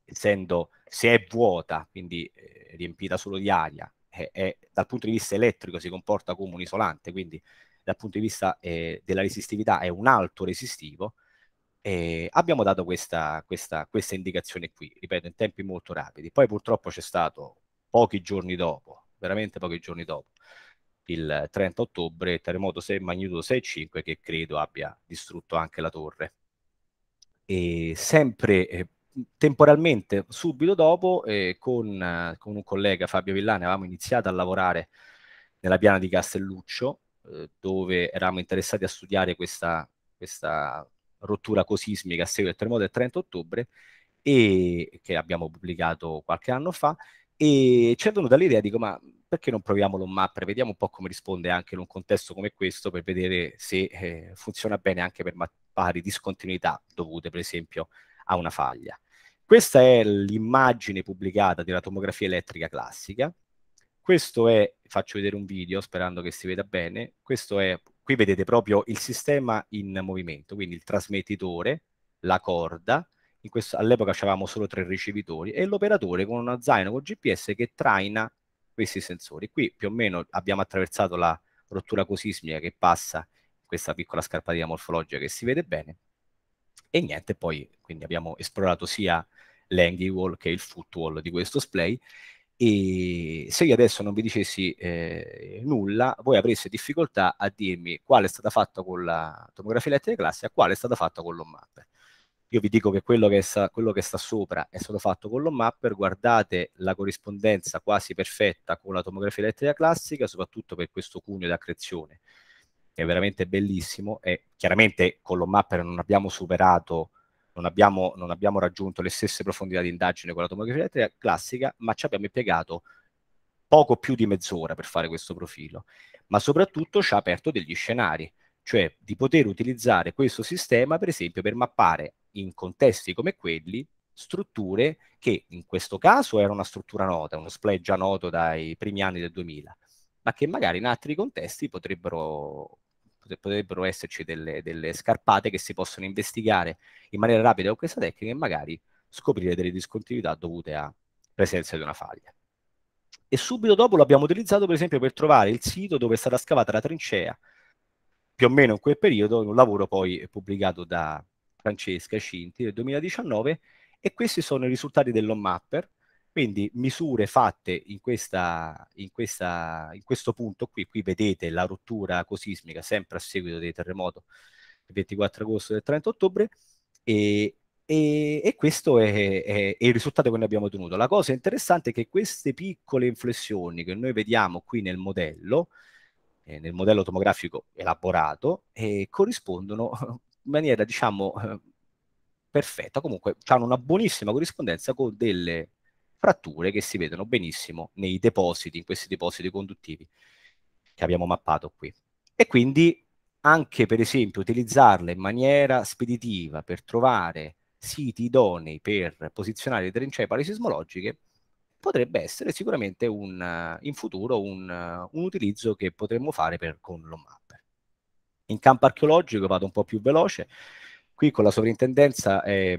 essendo se è vuota quindi eh, riempita solo di aria è, è, dal punto di vista elettrico si comporta come un isolante quindi dal punto di vista eh, della resistività è un alto resistivo, eh, abbiamo dato questa, questa, questa indicazione qui, ripeto, in tempi molto rapidi. Poi purtroppo c'è stato pochi giorni dopo, veramente pochi giorni dopo, il 30 ottobre, terremoto 6, magnitudo 6,5 che credo abbia distrutto anche la torre. E sempre eh, temporalmente, subito dopo, eh, con, eh, con, un collega Fabio Villani avevamo iniziato a lavorare nella piana di Castelluccio eh, dove eravamo interessati a studiare questa, questa rottura cosismica a seguito del terremoto del 30 ottobre, e, che abbiamo pubblicato qualche anno fa, e ci è venuta l'idea, dico, ma perché non proviamo l'on mapper? Vediamo un po' come risponde anche in un contesto come questo per vedere se eh, funziona bene anche per mappare discontinuità dovute, per esempio, a una faglia. Questa è l'immagine pubblicata della tomografia elettrica classica, questo è, faccio vedere un video sperando che si veda bene, questo è, qui vedete proprio il sistema in movimento, quindi il trasmettitore, la corda, all'epoca avevamo solo tre ricevitori, e l'operatore con uno zaino con GPS che traina questi sensori. Qui più o meno abbiamo attraversato la rottura cosismica che passa questa piccola scarpatina morfologica che si vede bene, e niente, poi quindi abbiamo esplorato sia l'hangy wall che il foot wall di questo splay, e se io adesso non vi dicessi eh, nulla, voi avreste difficoltà a dirmi quale è stata fatta con la tomografia elettrica classica, e quale è stata fatta con l'OMMAPPER. Io vi dico che quello che, sta, quello che sta sopra è stato fatto con l'OMMAPPER, guardate la corrispondenza quasi perfetta con la tomografia elettrica classica, soprattutto per questo cuneo di accrezione, che è veramente bellissimo, e chiaramente con l'OMMAPPER non abbiamo superato non abbiamo, non abbiamo raggiunto le stesse profondità di indagine con la tomografia classica, ma ci abbiamo impiegato poco più di mezz'ora per fare questo profilo, ma soprattutto ci ha aperto degli scenari, cioè di poter utilizzare questo sistema per esempio per mappare in contesti come quelli strutture che in questo caso era una struttura nota, uno splay già noto dai primi anni del 2000, ma che magari in altri contesti potrebbero potrebbero esserci delle, delle scarpate che si possono investigare in maniera rapida con questa tecnica e magari scoprire delle discontinuità dovute a presenza di una faglia. E subito dopo l'abbiamo utilizzato per esempio per trovare il sito dove è stata scavata la trincea, più o meno in quel periodo, un lavoro poi pubblicato da Francesca Cinti nel 2019, e questi sono i risultati dell'on mapper, quindi misure fatte in, questa, in, questa, in questo punto qui, qui vedete la rottura cosismica sempre a seguito del terremoto del 24 agosto e del 30 ottobre e, e, e, questo è, è, è, il risultato che noi abbiamo ottenuto. La cosa interessante è che queste piccole inflessioni che noi vediamo qui nel modello, eh, nel modello tomografico elaborato, eh, corrispondono in maniera, diciamo, eh, perfetta. Comunque hanno una buonissima corrispondenza con delle fratture che si vedono benissimo nei depositi, in questi depositi conduttivi che abbiamo mappato qui. E quindi anche per esempio utilizzarle in maniera speditiva per trovare siti idonei per posizionare le trincee parasismologiche potrebbe essere sicuramente un, in futuro un, un, utilizzo che potremmo fare per, con lo mapper. In campo archeologico vado un po' più veloce, qui con la sovrintendenza eh,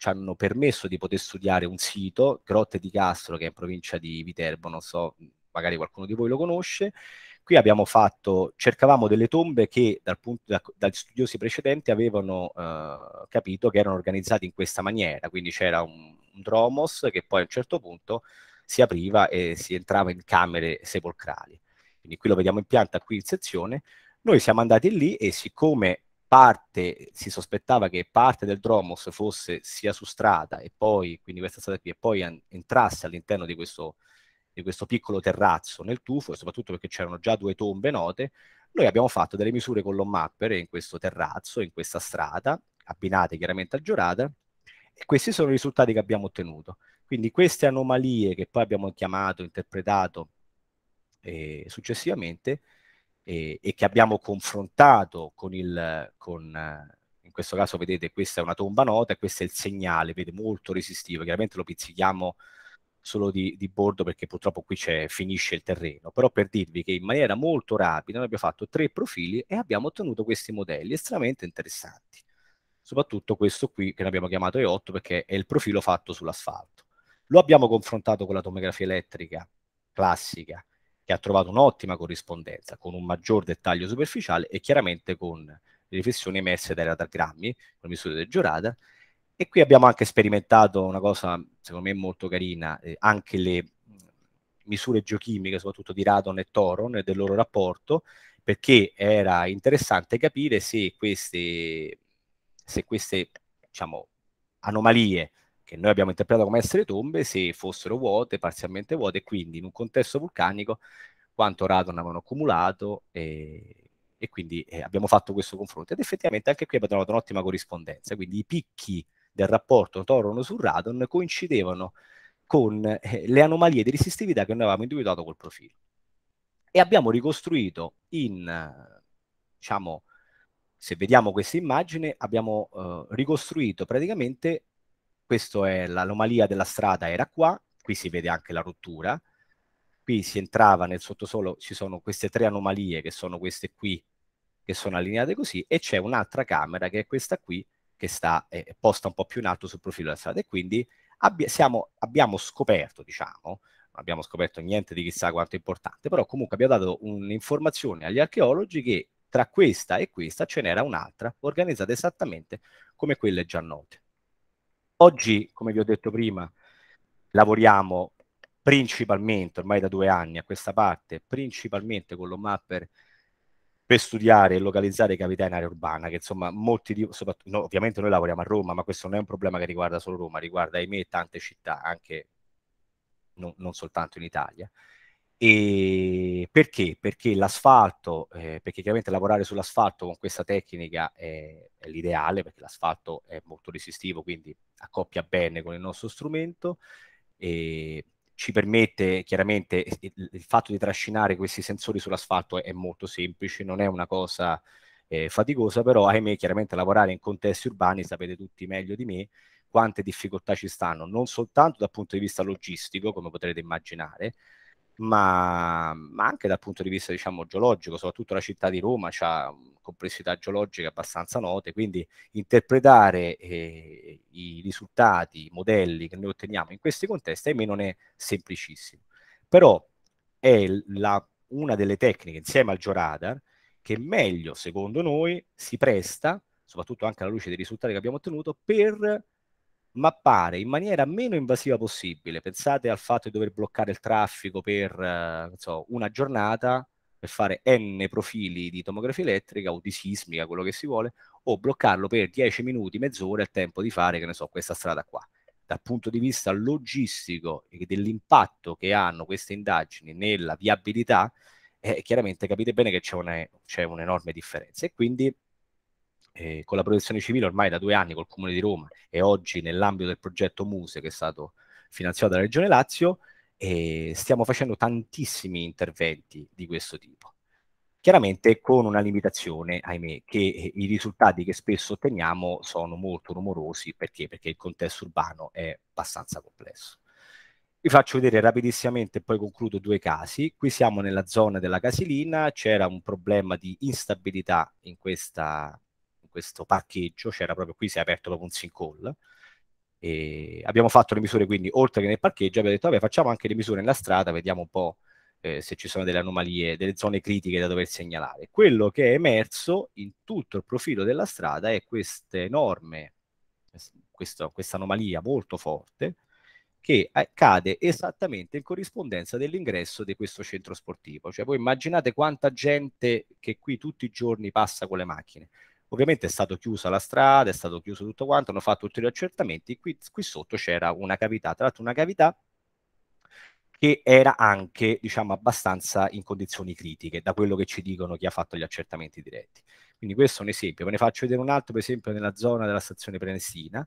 ci hanno permesso di poter studiare un sito, Grotte di Castro, che è in provincia di Viterbo, non so, magari qualcuno di voi lo conosce. Qui abbiamo fatto, cercavamo delle tombe che dal punto, da, dagli studiosi precedenti avevano eh, capito che erano organizzate in questa maniera, quindi c'era un, un dromos che poi a un certo punto si apriva e si entrava in camere sepolcrali. Quindi qui lo vediamo in pianta, qui in sezione. Noi siamo andati lì e siccome parte, si sospettava che parte del dromos fosse sia su strada e poi, quindi questa strada qui, e poi an- entrasse all'interno di questo, di questo piccolo terrazzo nel tufo, e soprattutto perché c'erano già due tombe note, noi abbiamo fatto delle misure con l'on-mapper in questo terrazzo, in questa strada, abbinate chiaramente a giurata, e questi sono i risultati che abbiamo ottenuto. Quindi queste anomalie che poi abbiamo chiamato, interpretato eh, successivamente, e, e che abbiamo confrontato con il... Con, in questo caso vedete questa è una tomba nota e questo è il segnale, vede molto resistivo, chiaramente lo pizzichiamo solo di, di bordo perché purtroppo qui finisce il terreno, però per dirvi che in maniera molto rapida noi abbiamo fatto tre profili e abbiamo ottenuto questi modelli estremamente interessanti, soprattutto questo qui che noi abbiamo chiamato E8 perché è il profilo fatto sull'asfalto. Lo abbiamo confrontato con la tomografia elettrica classica che ha trovato un'ottima corrispondenza con un maggior dettaglio superficiale e chiaramente con le riflessioni emesse da Grammi, con il studio del Giorada. E qui abbiamo anche sperimentato una cosa, secondo me, molto carina, eh, anche le mm, misure geochimiche, soprattutto di Radon e Toron e del loro rapporto, perché era interessante capire se queste, se queste diciamo, anomalie che noi abbiamo interpretato come essere tombe, se fossero vuote, parzialmente vuote, quindi in un contesto vulcanico quanto radon avevano accumulato e, e quindi eh, abbiamo fatto questo confronto. Ed effettivamente anche qui abbiamo trovato un'ottima corrispondenza, quindi i picchi del rapporto torono su radon coincidevano con eh, le anomalie di resistività che noi avevamo individuato col profilo. E abbiamo ricostruito in, diciamo, se vediamo questa immagine, abbiamo eh, ricostruito praticamente questa è l'anomalia della strada, era qua, qui si vede anche la rottura, qui si entrava nel sottosuolo, ci sono queste tre anomalie che sono queste qui, che sono allineate così, e c'è un'altra camera che è questa qui, che sta eh, posta un po' più in alto sul profilo della strada, e quindi abbi siamo, abbiamo scoperto, diciamo, non abbiamo scoperto niente di chissà quanto importante, però comunque abbiamo dato un'informazione agli archeologi che tra questa e questa ce n'era un'altra organizzata esattamente come quelle già note. Oggi, come vi ho detto prima, lavoriamo principalmente, ormai da due anni a questa parte, principalmente con lo mapper per studiare e localizzare cavità in area urbana, che insomma molti di, no, ovviamente noi lavoriamo a Roma, ma questo non è un problema che riguarda solo Roma, riguarda ahimè tante città, anche non, non soltanto in Italia. E perché? Perché l'asfalto, eh, perché chiaramente lavorare sull'asfalto con questa tecnica è, è l'ideale, perché l'asfalto è molto resistivo, quindi accoppia bene con il nostro strumento. E ci permette chiaramente il fatto di trascinare questi sensori sull'asfalto è molto semplice, non è una cosa eh, faticosa, però ahimè chiaramente lavorare in contesti urbani, sapete tutti meglio di me, quante difficoltà ci stanno, non soltanto dal punto di vista logistico, come potrete immaginare, ma, ma, anche dal punto di vista diciamo, geologico, soprattutto la città di Roma ha mhmm, complessità geologiche abbastanza note, quindi interpretare eh, i risultati, i modelli che noi otteniamo in questi contesti, ahimè, non è semplicissimo. Però è la, una delle tecniche, insieme al georadar, che meglio, secondo noi, si presta, soprattutto anche alla luce dei risultati che abbiamo ottenuto, per mappare in maniera meno invasiva possibile. Pensate al fatto di dover bloccare il traffico per eh, so, una giornata per fare n profili di tomografia elettrica o di sismica, quello che si vuole, o bloccarlo per 10 minuti, mezz'ora, il tempo di fare, che ne so, questa strada qua. Dal punto di vista logistico e dell'impatto che hanno queste indagini nella viabilità, eh, chiaramente capite bene che c'è, una, c'è un'enorme differenza. E quindi eh, con la protezione civile ormai da due anni col Comune di Roma e oggi nell'ambito del progetto Muse che è stato finanziato dalla Regione Lazio, eh, stiamo facendo tantissimi interventi di questo tipo. Chiaramente con una limitazione, ahimè, che eh, i risultati che spesso otteniamo sono molto rumorosi, perché? Perché il contesto urbano è abbastanza complesso. Vi faccio vedere rapidissimamente, poi concludo due casi. Qui siamo nella zona della Casilina, c'era un problema di instabilità in questa questo parcheggio, c'era proprio qui, si è aperto proprio un sincall. E abbiamo fatto le misure quindi oltre che nel parcheggio, abbiamo detto vabbè facciamo anche le misure nella strada, vediamo un po' eh, se ci sono delle anomalie, delle zone critiche da dover segnalare. Quello che è emerso in tutto il profilo della strada è questa enorme, questa anomalia molto forte, che eh, cade esattamente in corrispondenza dell'ingresso di questo centro sportivo. Cioè voi immaginate quanta gente che qui tutti i giorni passa con le macchine. Ovviamente è stata chiusa la strada, è stato chiuso tutto quanto, hanno fatto ulteriori accertamenti. Qui, qui sotto c'era una cavità, tra l'altro una cavità che era anche diciamo abbastanza in condizioni critiche da quello che ci dicono chi ha fatto gli accertamenti diretti quindi questo è un esempio ve ne faccio vedere un altro per esempio nella zona della stazione prenestina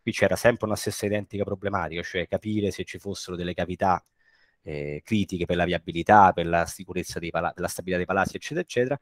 qui c'era sempre una stessa identica problematica cioè capire se ci fossero delle cavità eh, critiche per la viabilità per la sicurezza dei pala- per la stabilità dei palazzi eccetera eccetera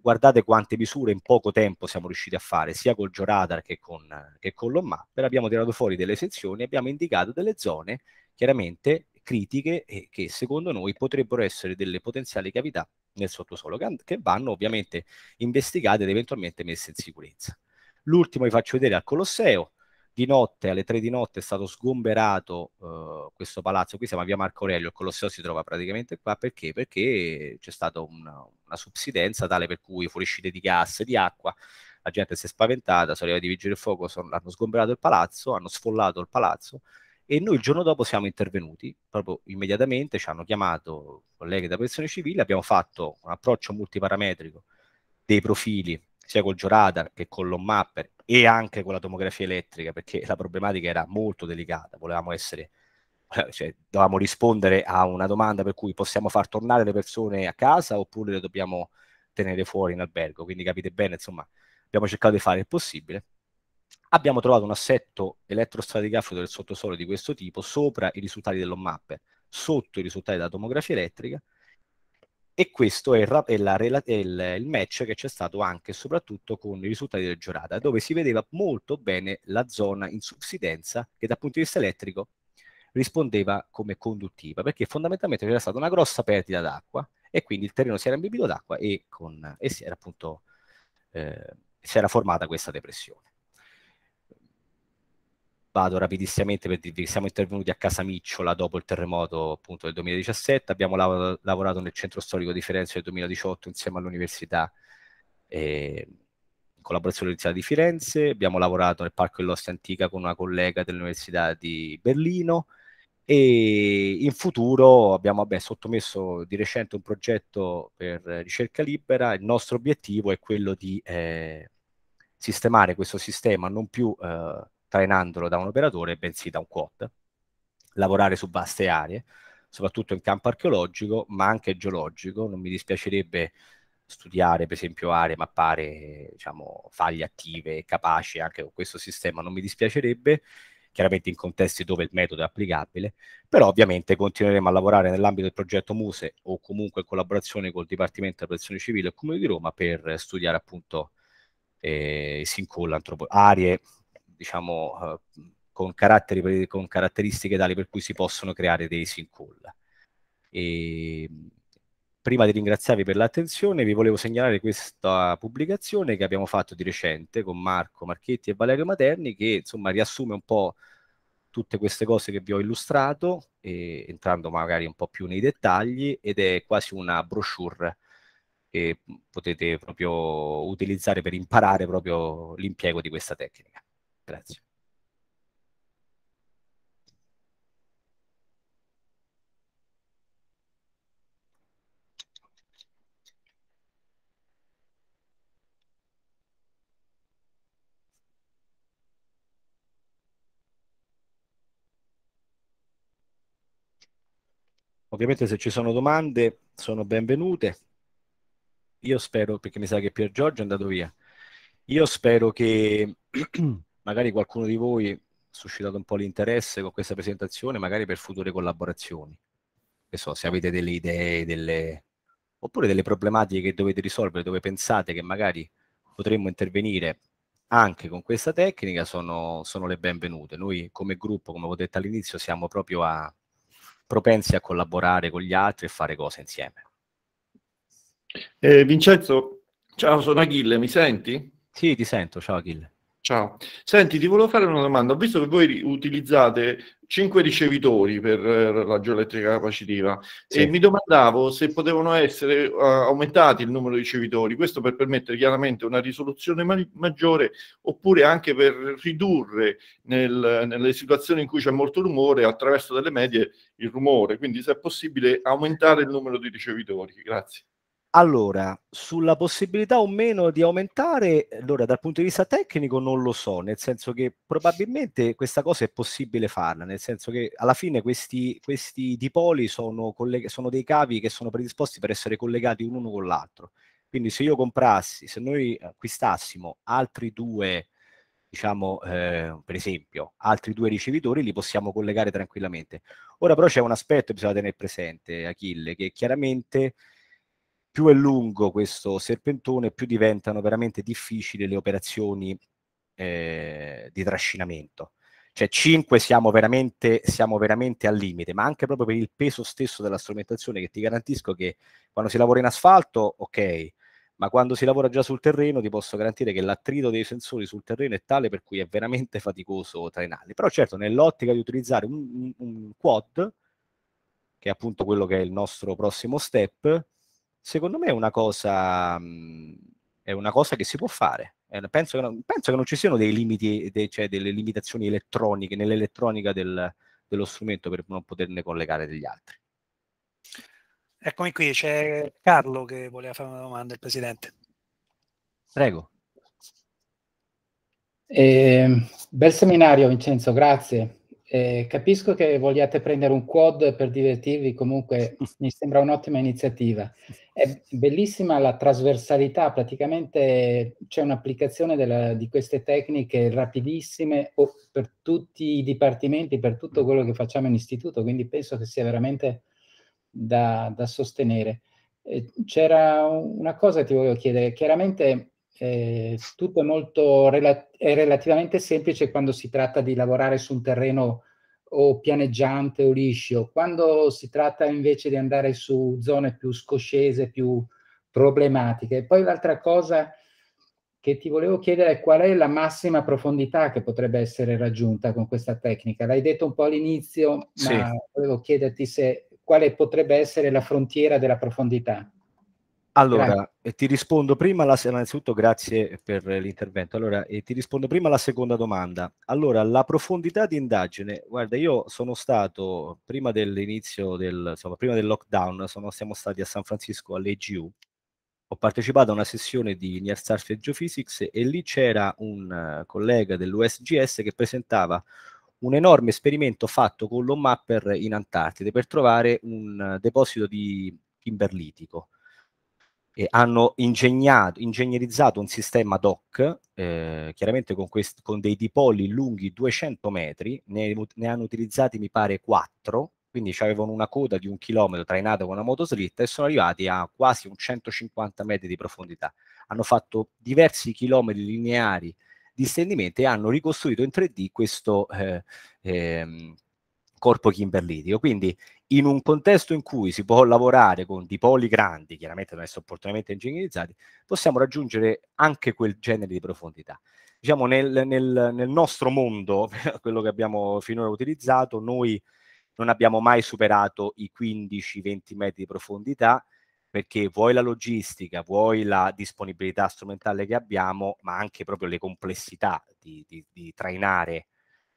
guardate quante misure in poco tempo siamo riusciti a fare, sia col Georadar che con, che con l'OMAPPER, abbiamo tirato fuori delle sezioni, abbiamo indicato delle zone chiaramente critiche e che secondo noi potrebbero essere delle potenziali cavità nel sottosuolo che vanno ovviamente investigate ed eventualmente messe in sicurezza. L'ultimo vi faccio vedere al Colosseo, di notte, alle tre di notte, è stato sgomberato eh, questo palazzo. Qui siamo a via Marco Aurelio, il Colosseo si trova praticamente qua perché? Perché c'è stata una, una subsidenza tale per cui fuoriuscite di gas, di acqua, la gente si è spaventata, sono arrivati i vigili del fuoco, sono, hanno sgomberato il palazzo, hanno sfollato il palazzo e noi il giorno dopo siamo intervenuti, proprio immediatamente ci hanno chiamato colleghi da protezione civile, abbiamo fatto un approccio multiparametrico dei profili sia col Georadar che con l'Onmapper e anche con la tomografia elettrica, perché la problematica era molto delicata, volevamo essere, cioè, dovevamo rispondere a una domanda per cui possiamo far tornare le persone a casa oppure le dobbiamo tenere fuori in albergo, quindi capite bene, insomma, abbiamo cercato di fare il possibile. Abbiamo trovato un assetto elettrostatigrafico del sottosuolo di questo tipo sopra i risultati dell'OMMAPPER, sotto i risultati della tomografia elettrica, e questo è, il, è la, è il, il match che c'è stato anche e soprattutto con i risultati del Giorata, dove si vedeva molto bene la zona in subsidenza che dal punto di vista elettrico rispondeva come conduttiva, perché fondamentalmente c'era stata una grossa perdita d'acqua e quindi il terreno si era imbibito d'acqua e, con, e si era appunto eh, si era formata questa depressione vado rapidissimamente per dirvi che siamo intervenuti a Casa Micciola dopo il terremoto appunto del 2017, abbiamo lav- lavorato nel centro storico di Firenze nel 2018 insieme all'università eh, in collaborazione all'Università di Firenze, abbiamo lavorato nel Parco dell'Ostia Antica con una collega dell'Università di Berlino e in futuro abbiamo vabbè, sottomesso di recente un progetto per ricerca libera, il nostro obiettivo è quello di eh, sistemare questo sistema non più... Eh, trainandolo da un operatore, bensì da un quad. Lavorare su vaste aree, soprattutto in campo archeologico, ma anche geologico. Non mi dispiacerebbe studiare, per esempio, aree, mappare diciamo, faglie attive, capaci anche con questo sistema, non mi dispiacerebbe chiaramente in contesti dove il metodo è applicabile, però ovviamente continueremo a lavorare nell'ambito del progetto Muse o comunque in collaborazione col Dipartimento della Protezione Civile e Comune di Roma per studiare appunto eh, si incolla aree diciamo, eh, con, caratteri, con caratteristiche tali per cui si possono creare dei sinkhole. E, prima di ringraziarvi per l'attenzione, vi volevo segnalare questa pubblicazione che abbiamo fatto di recente con Marco Marchetti e Valerio Materni, che insomma riassume un po' tutte queste cose che vi ho illustrato, eh, entrando magari un po' più nei dettagli, ed è quasi una brochure che potete proprio utilizzare per imparare proprio l'impiego di questa tecnica. Grazie. Ovviamente se ci sono domande sono benvenute. Io spero, perché mi sa che Pier Giorgio è andato via, io spero che magari qualcuno di voi ha suscitato un po' l'interesse con questa presentazione, magari per future collaborazioni. Che so, se avete delle idee, delle... oppure delle problematiche che dovete risolvere, dove pensate che magari potremmo intervenire anche con questa tecnica, sono, sono le benvenute. Noi come gruppo, come ho detto all'inizio, siamo proprio a, propensi a collaborare con gli altri e fare cose insieme. Eh, Vincenzo, ciao, sono Achille, mi senti? Sì, ti sento, ciao Achille. Ciao. Senti, ti volevo fare una domanda. Ho visto che voi utilizzate cinque ricevitori per eh, la geoelettrica capacitiva sì. e mi domandavo se potevano essere uh, aumentati il numero di ricevitori, questo per permettere chiaramente una risoluzione ma- maggiore oppure anche per ridurre nel, nelle situazioni in cui c'è molto rumore attraverso delle medie il rumore, quindi se è possibile aumentare il numero di ricevitori. Grazie. Allora, sulla possibilità o meno di aumentare, allora dal punto di vista tecnico non lo so, nel senso che probabilmente questa cosa è possibile farla, nel senso che alla fine questi, questi dipoli sono, colleg- sono dei cavi che sono predisposti per essere collegati l'uno con l'altro. Quindi se io comprassi, se noi acquistassimo altri due, diciamo, eh, per esempio, altri due ricevitori, li possiamo collegare tranquillamente. Ora però c'è un aspetto che bisogna tenere presente, Achille, che chiaramente più è lungo questo serpentone, più diventano veramente difficili le operazioni eh, di trascinamento. Cioè 5 siamo veramente, siamo veramente al limite, ma anche proprio per il peso stesso della strumentazione che ti garantisco che quando si lavora in asfalto, ok, ma quando si lavora già sul terreno ti posso garantire che l'attrito dei sensori sul terreno è tale per cui è veramente faticoso trainarli. Però certo, nell'ottica di utilizzare un, un quad, che è appunto quello che è il nostro prossimo step, secondo me è una cosa, mhmm, è una cosa che si può fare. Penso che, non, penso che non ci siano dei limiti, de, cioè delle limitazioni elettroniche nell'elettronica del, dello strumento per non poterne collegare degli altri. Eccomi qui, c'è Carlo che voleva fare una domanda, il presidente. Prego. Eh, bel seminario Vincenzo, grazie. Eh, capisco che vogliate prendere un quad per divertirvi, comunque mi sembra un'ottima iniziativa. È bellissima la trasversalità, praticamente c'è un'applicazione della, di queste tecniche rapidissime per tutti i dipartimenti, per tutto quello che facciamo in istituto, quindi penso che sia veramente da, da sostenere. Eh, c'era una cosa che ti volevo chiedere, chiaramente eh, tutto è molto rela- è relativamente semplice quando si tratta di lavorare su un terreno o pianeggiante o liscio. Quando si tratta invece di andare su zone più scoscese, più problematiche. Poi l'altra cosa che ti volevo chiedere è qual è la massima profondità che potrebbe essere raggiunta con questa tecnica. L'hai detto un po' all'inizio, ma sì. volevo chiederti se, quale potrebbe essere la frontiera della profondità. Allora, ti rispondo prima, la, innanzitutto grazie per l'intervento. Allora, ti rispondo prima alla seconda domanda. Allora, la profondità di indagine, guarda, io sono stato, prima dell'inizio del, insomma, prima del lockdown, sono, siamo stati a San Francisco all'EGU, ho partecipato a una sessione di Near Starfield Geophysics e lì c'era un eh, collega dell'USGS che presentava un enorme esperimento fatto con l'OMAPPER in Antartide per trovare un eh, deposito di kimberlitico eh, hanno ingegnato, ingegnerizzato un sistema DOC, eh, chiaramente con, quest- con dei dipoli lunghi 200 metri, ne, ne hanno utilizzati mi pare 4, quindi avevano una coda di un chilometro trainata con una motoslitta e sono arrivati a quasi un 150 metri di profondità. Hanno fatto diversi chilometri lineari di stendimento e hanno ricostruito in 3D questo, eh, eh, corpo kimberlitico. Quindi in un contesto in cui si può lavorare con dipoli grandi, chiaramente devono essere opportunamente ingegnerizzati, possiamo raggiungere anche quel genere di profondità. Diciamo nel, nel, nel nostro mondo, quello che abbiamo finora utilizzato, noi non abbiamo mai superato i 15-20 metri di profondità perché vuoi la logistica, vuoi la disponibilità strumentale che abbiamo, ma anche proprio le complessità di, di, di trainare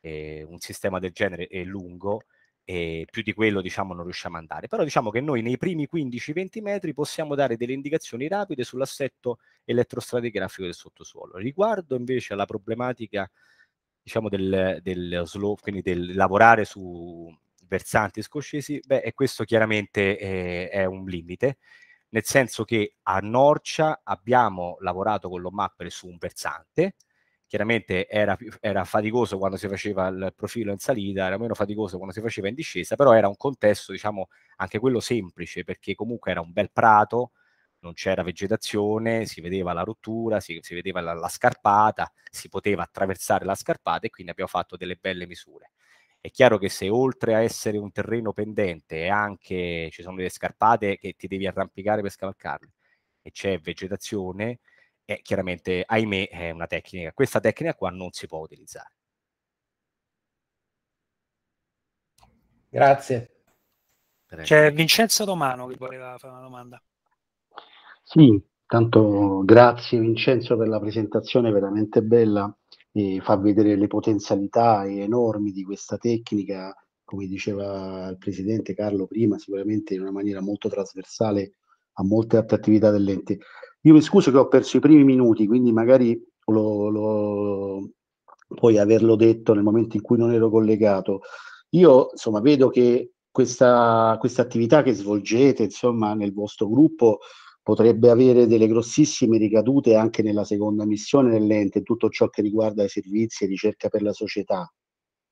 eh, un sistema del genere è lungo e più di quello diciamo non riusciamo a andare. Però diciamo che noi nei primi 15-20 metri possiamo dare delle indicazioni rapide sull'assetto elettrostratigrafico del sottosuolo. Riguardo invece alla problematica diciamo del, del slow, quindi del lavorare su versanti scoscesi, beh, questo chiaramente è, eh, è un limite nel senso che a Norcia abbiamo lavorato con lo mapper su un versante, chiaramente era, era, faticoso quando si faceva il profilo in salita, era meno faticoso quando si faceva in discesa, però era un contesto, diciamo, anche quello semplice, perché comunque era un bel prato, non c'era vegetazione, si vedeva la rottura, si, si vedeva la, la, scarpata, si poteva attraversare la scarpata e quindi abbiamo fatto delle belle misure. È chiaro che se oltre a essere un terreno pendente anche ci sono delle scarpate che ti devi arrampicare per scavalcarle e c'è vegetazione, e chiaramente, ahimè, è una tecnica. Questa tecnica qua non si può utilizzare. Grazie. C'è Vincenzo Romano che voleva fare una domanda. Sì, tanto grazie Vincenzo per la presentazione veramente bella e fa vedere le potenzialità enormi di questa tecnica, come diceva il presidente Carlo prima, sicuramente in una maniera molto trasversale a molte altre attività dell'ente. Io mi scuso che ho perso i primi minuti, quindi magari lo, lo, puoi averlo detto nel momento in cui non ero collegato. Io insomma vedo che questa, attività che svolgete insomma, nel vostro gruppo potrebbe avere delle grossissime ricadute anche nella seconda missione dell'ente, tutto ciò che riguarda i servizi e ricerca per la società.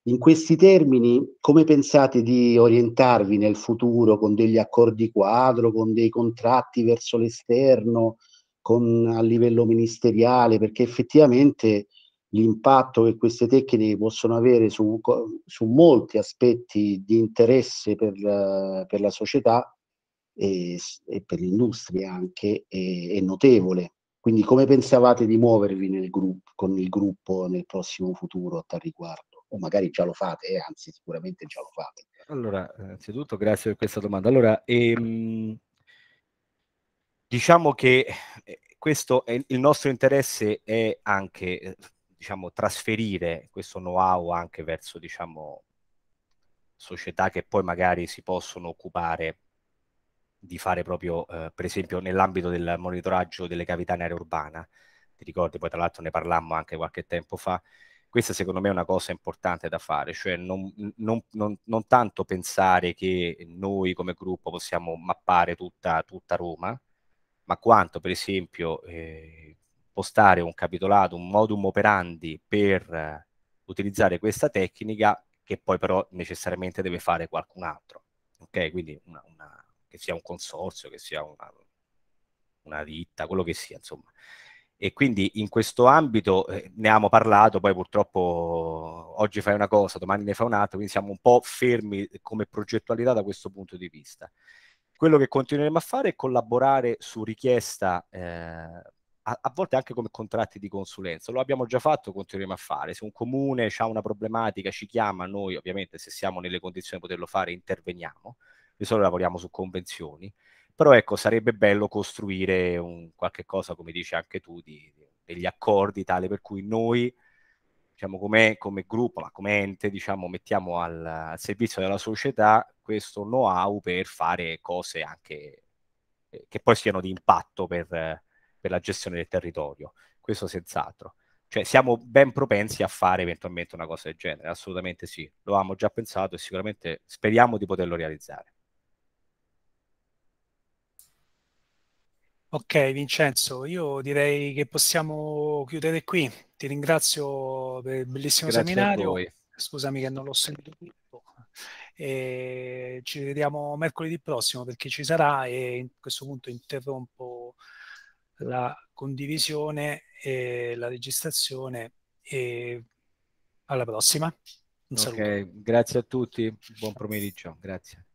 In questi termini, come pensate di orientarvi nel futuro con degli accordi quadro, con dei contratti verso l'esterno? con, a livello ministeriale, perché effettivamente l'impatto che queste tecniche possono avere su, su molti aspetti di interesse per la, per la società e, e, per l'industria anche è, è, notevole. Quindi come pensavate di muovervi nel gruppo, con il gruppo nel prossimo futuro a tal riguardo? O magari già lo fate, eh, anzi sicuramente già lo fate. Allora, innanzitutto grazie per questa domanda. Allora, ehm, Diciamo che eh, questo è il nostro interesse è anche eh, diciamo, trasferire questo know-how anche verso diciamo, società che poi magari si possono occupare di fare proprio, eh, per esempio, nell'ambito del monitoraggio delle cavità in area urbana. Ti ricordi, poi tra l'altro ne parlammo anche qualche tempo fa. Questa secondo me è una cosa importante da fare, cioè non, non, non, non tanto pensare che noi come gruppo possiamo mappare tutta, tutta Roma, ma quanto per esempio eh, postare un capitolato, un modum operandi per eh, utilizzare questa tecnica che poi però necessariamente deve fare qualcun altro. Ok, quindi una, una, che sia un consorzio, che sia una, una, ditta, quello che sia, insomma. E quindi in questo ambito eh, ne abbiamo parlato, poi purtroppo oggi fai una cosa, domani ne fai un'altra, quindi siamo un po' fermi come progettualità da questo punto di vista. Quello che continueremo a fare è collaborare su richiesta, eh, a, a, volte anche come contratti di consulenza. Lo abbiamo già fatto, continueremo a fare. Se un comune ha una problematica, ci chiama, noi ovviamente se siamo nelle condizioni di poterlo fare, interveniamo. Di solito lavoriamo su convenzioni. Però ecco, sarebbe bello costruire un, qualche cosa, come dici anche tu, di, degli accordi tale per cui noi diciamo, come, come gruppo, ma come ente, diciamo, mettiamo al, al servizio della società questo know-how per fare cose anche eh, che poi siano di impatto per, per la gestione del territorio. Questo senz'altro. Cioè siamo ben propensi a fare eventualmente una cosa del genere, assolutamente sì. Lo avevamo già pensato e sicuramente speriamo di poterlo realizzare. Ok Vincenzo, io direi che possiamo chiudere qui ti ringrazio per il bellissimo Grazie seminario. Scusami che non l'ho sentito tutto. E ci vediamo mercoledì prossimo per chi ci sarà e in questo punto interrompo la condivisione e la registrazione e alla prossima. Un okay, Grazie a tutti, buon pomeriggio, grazie.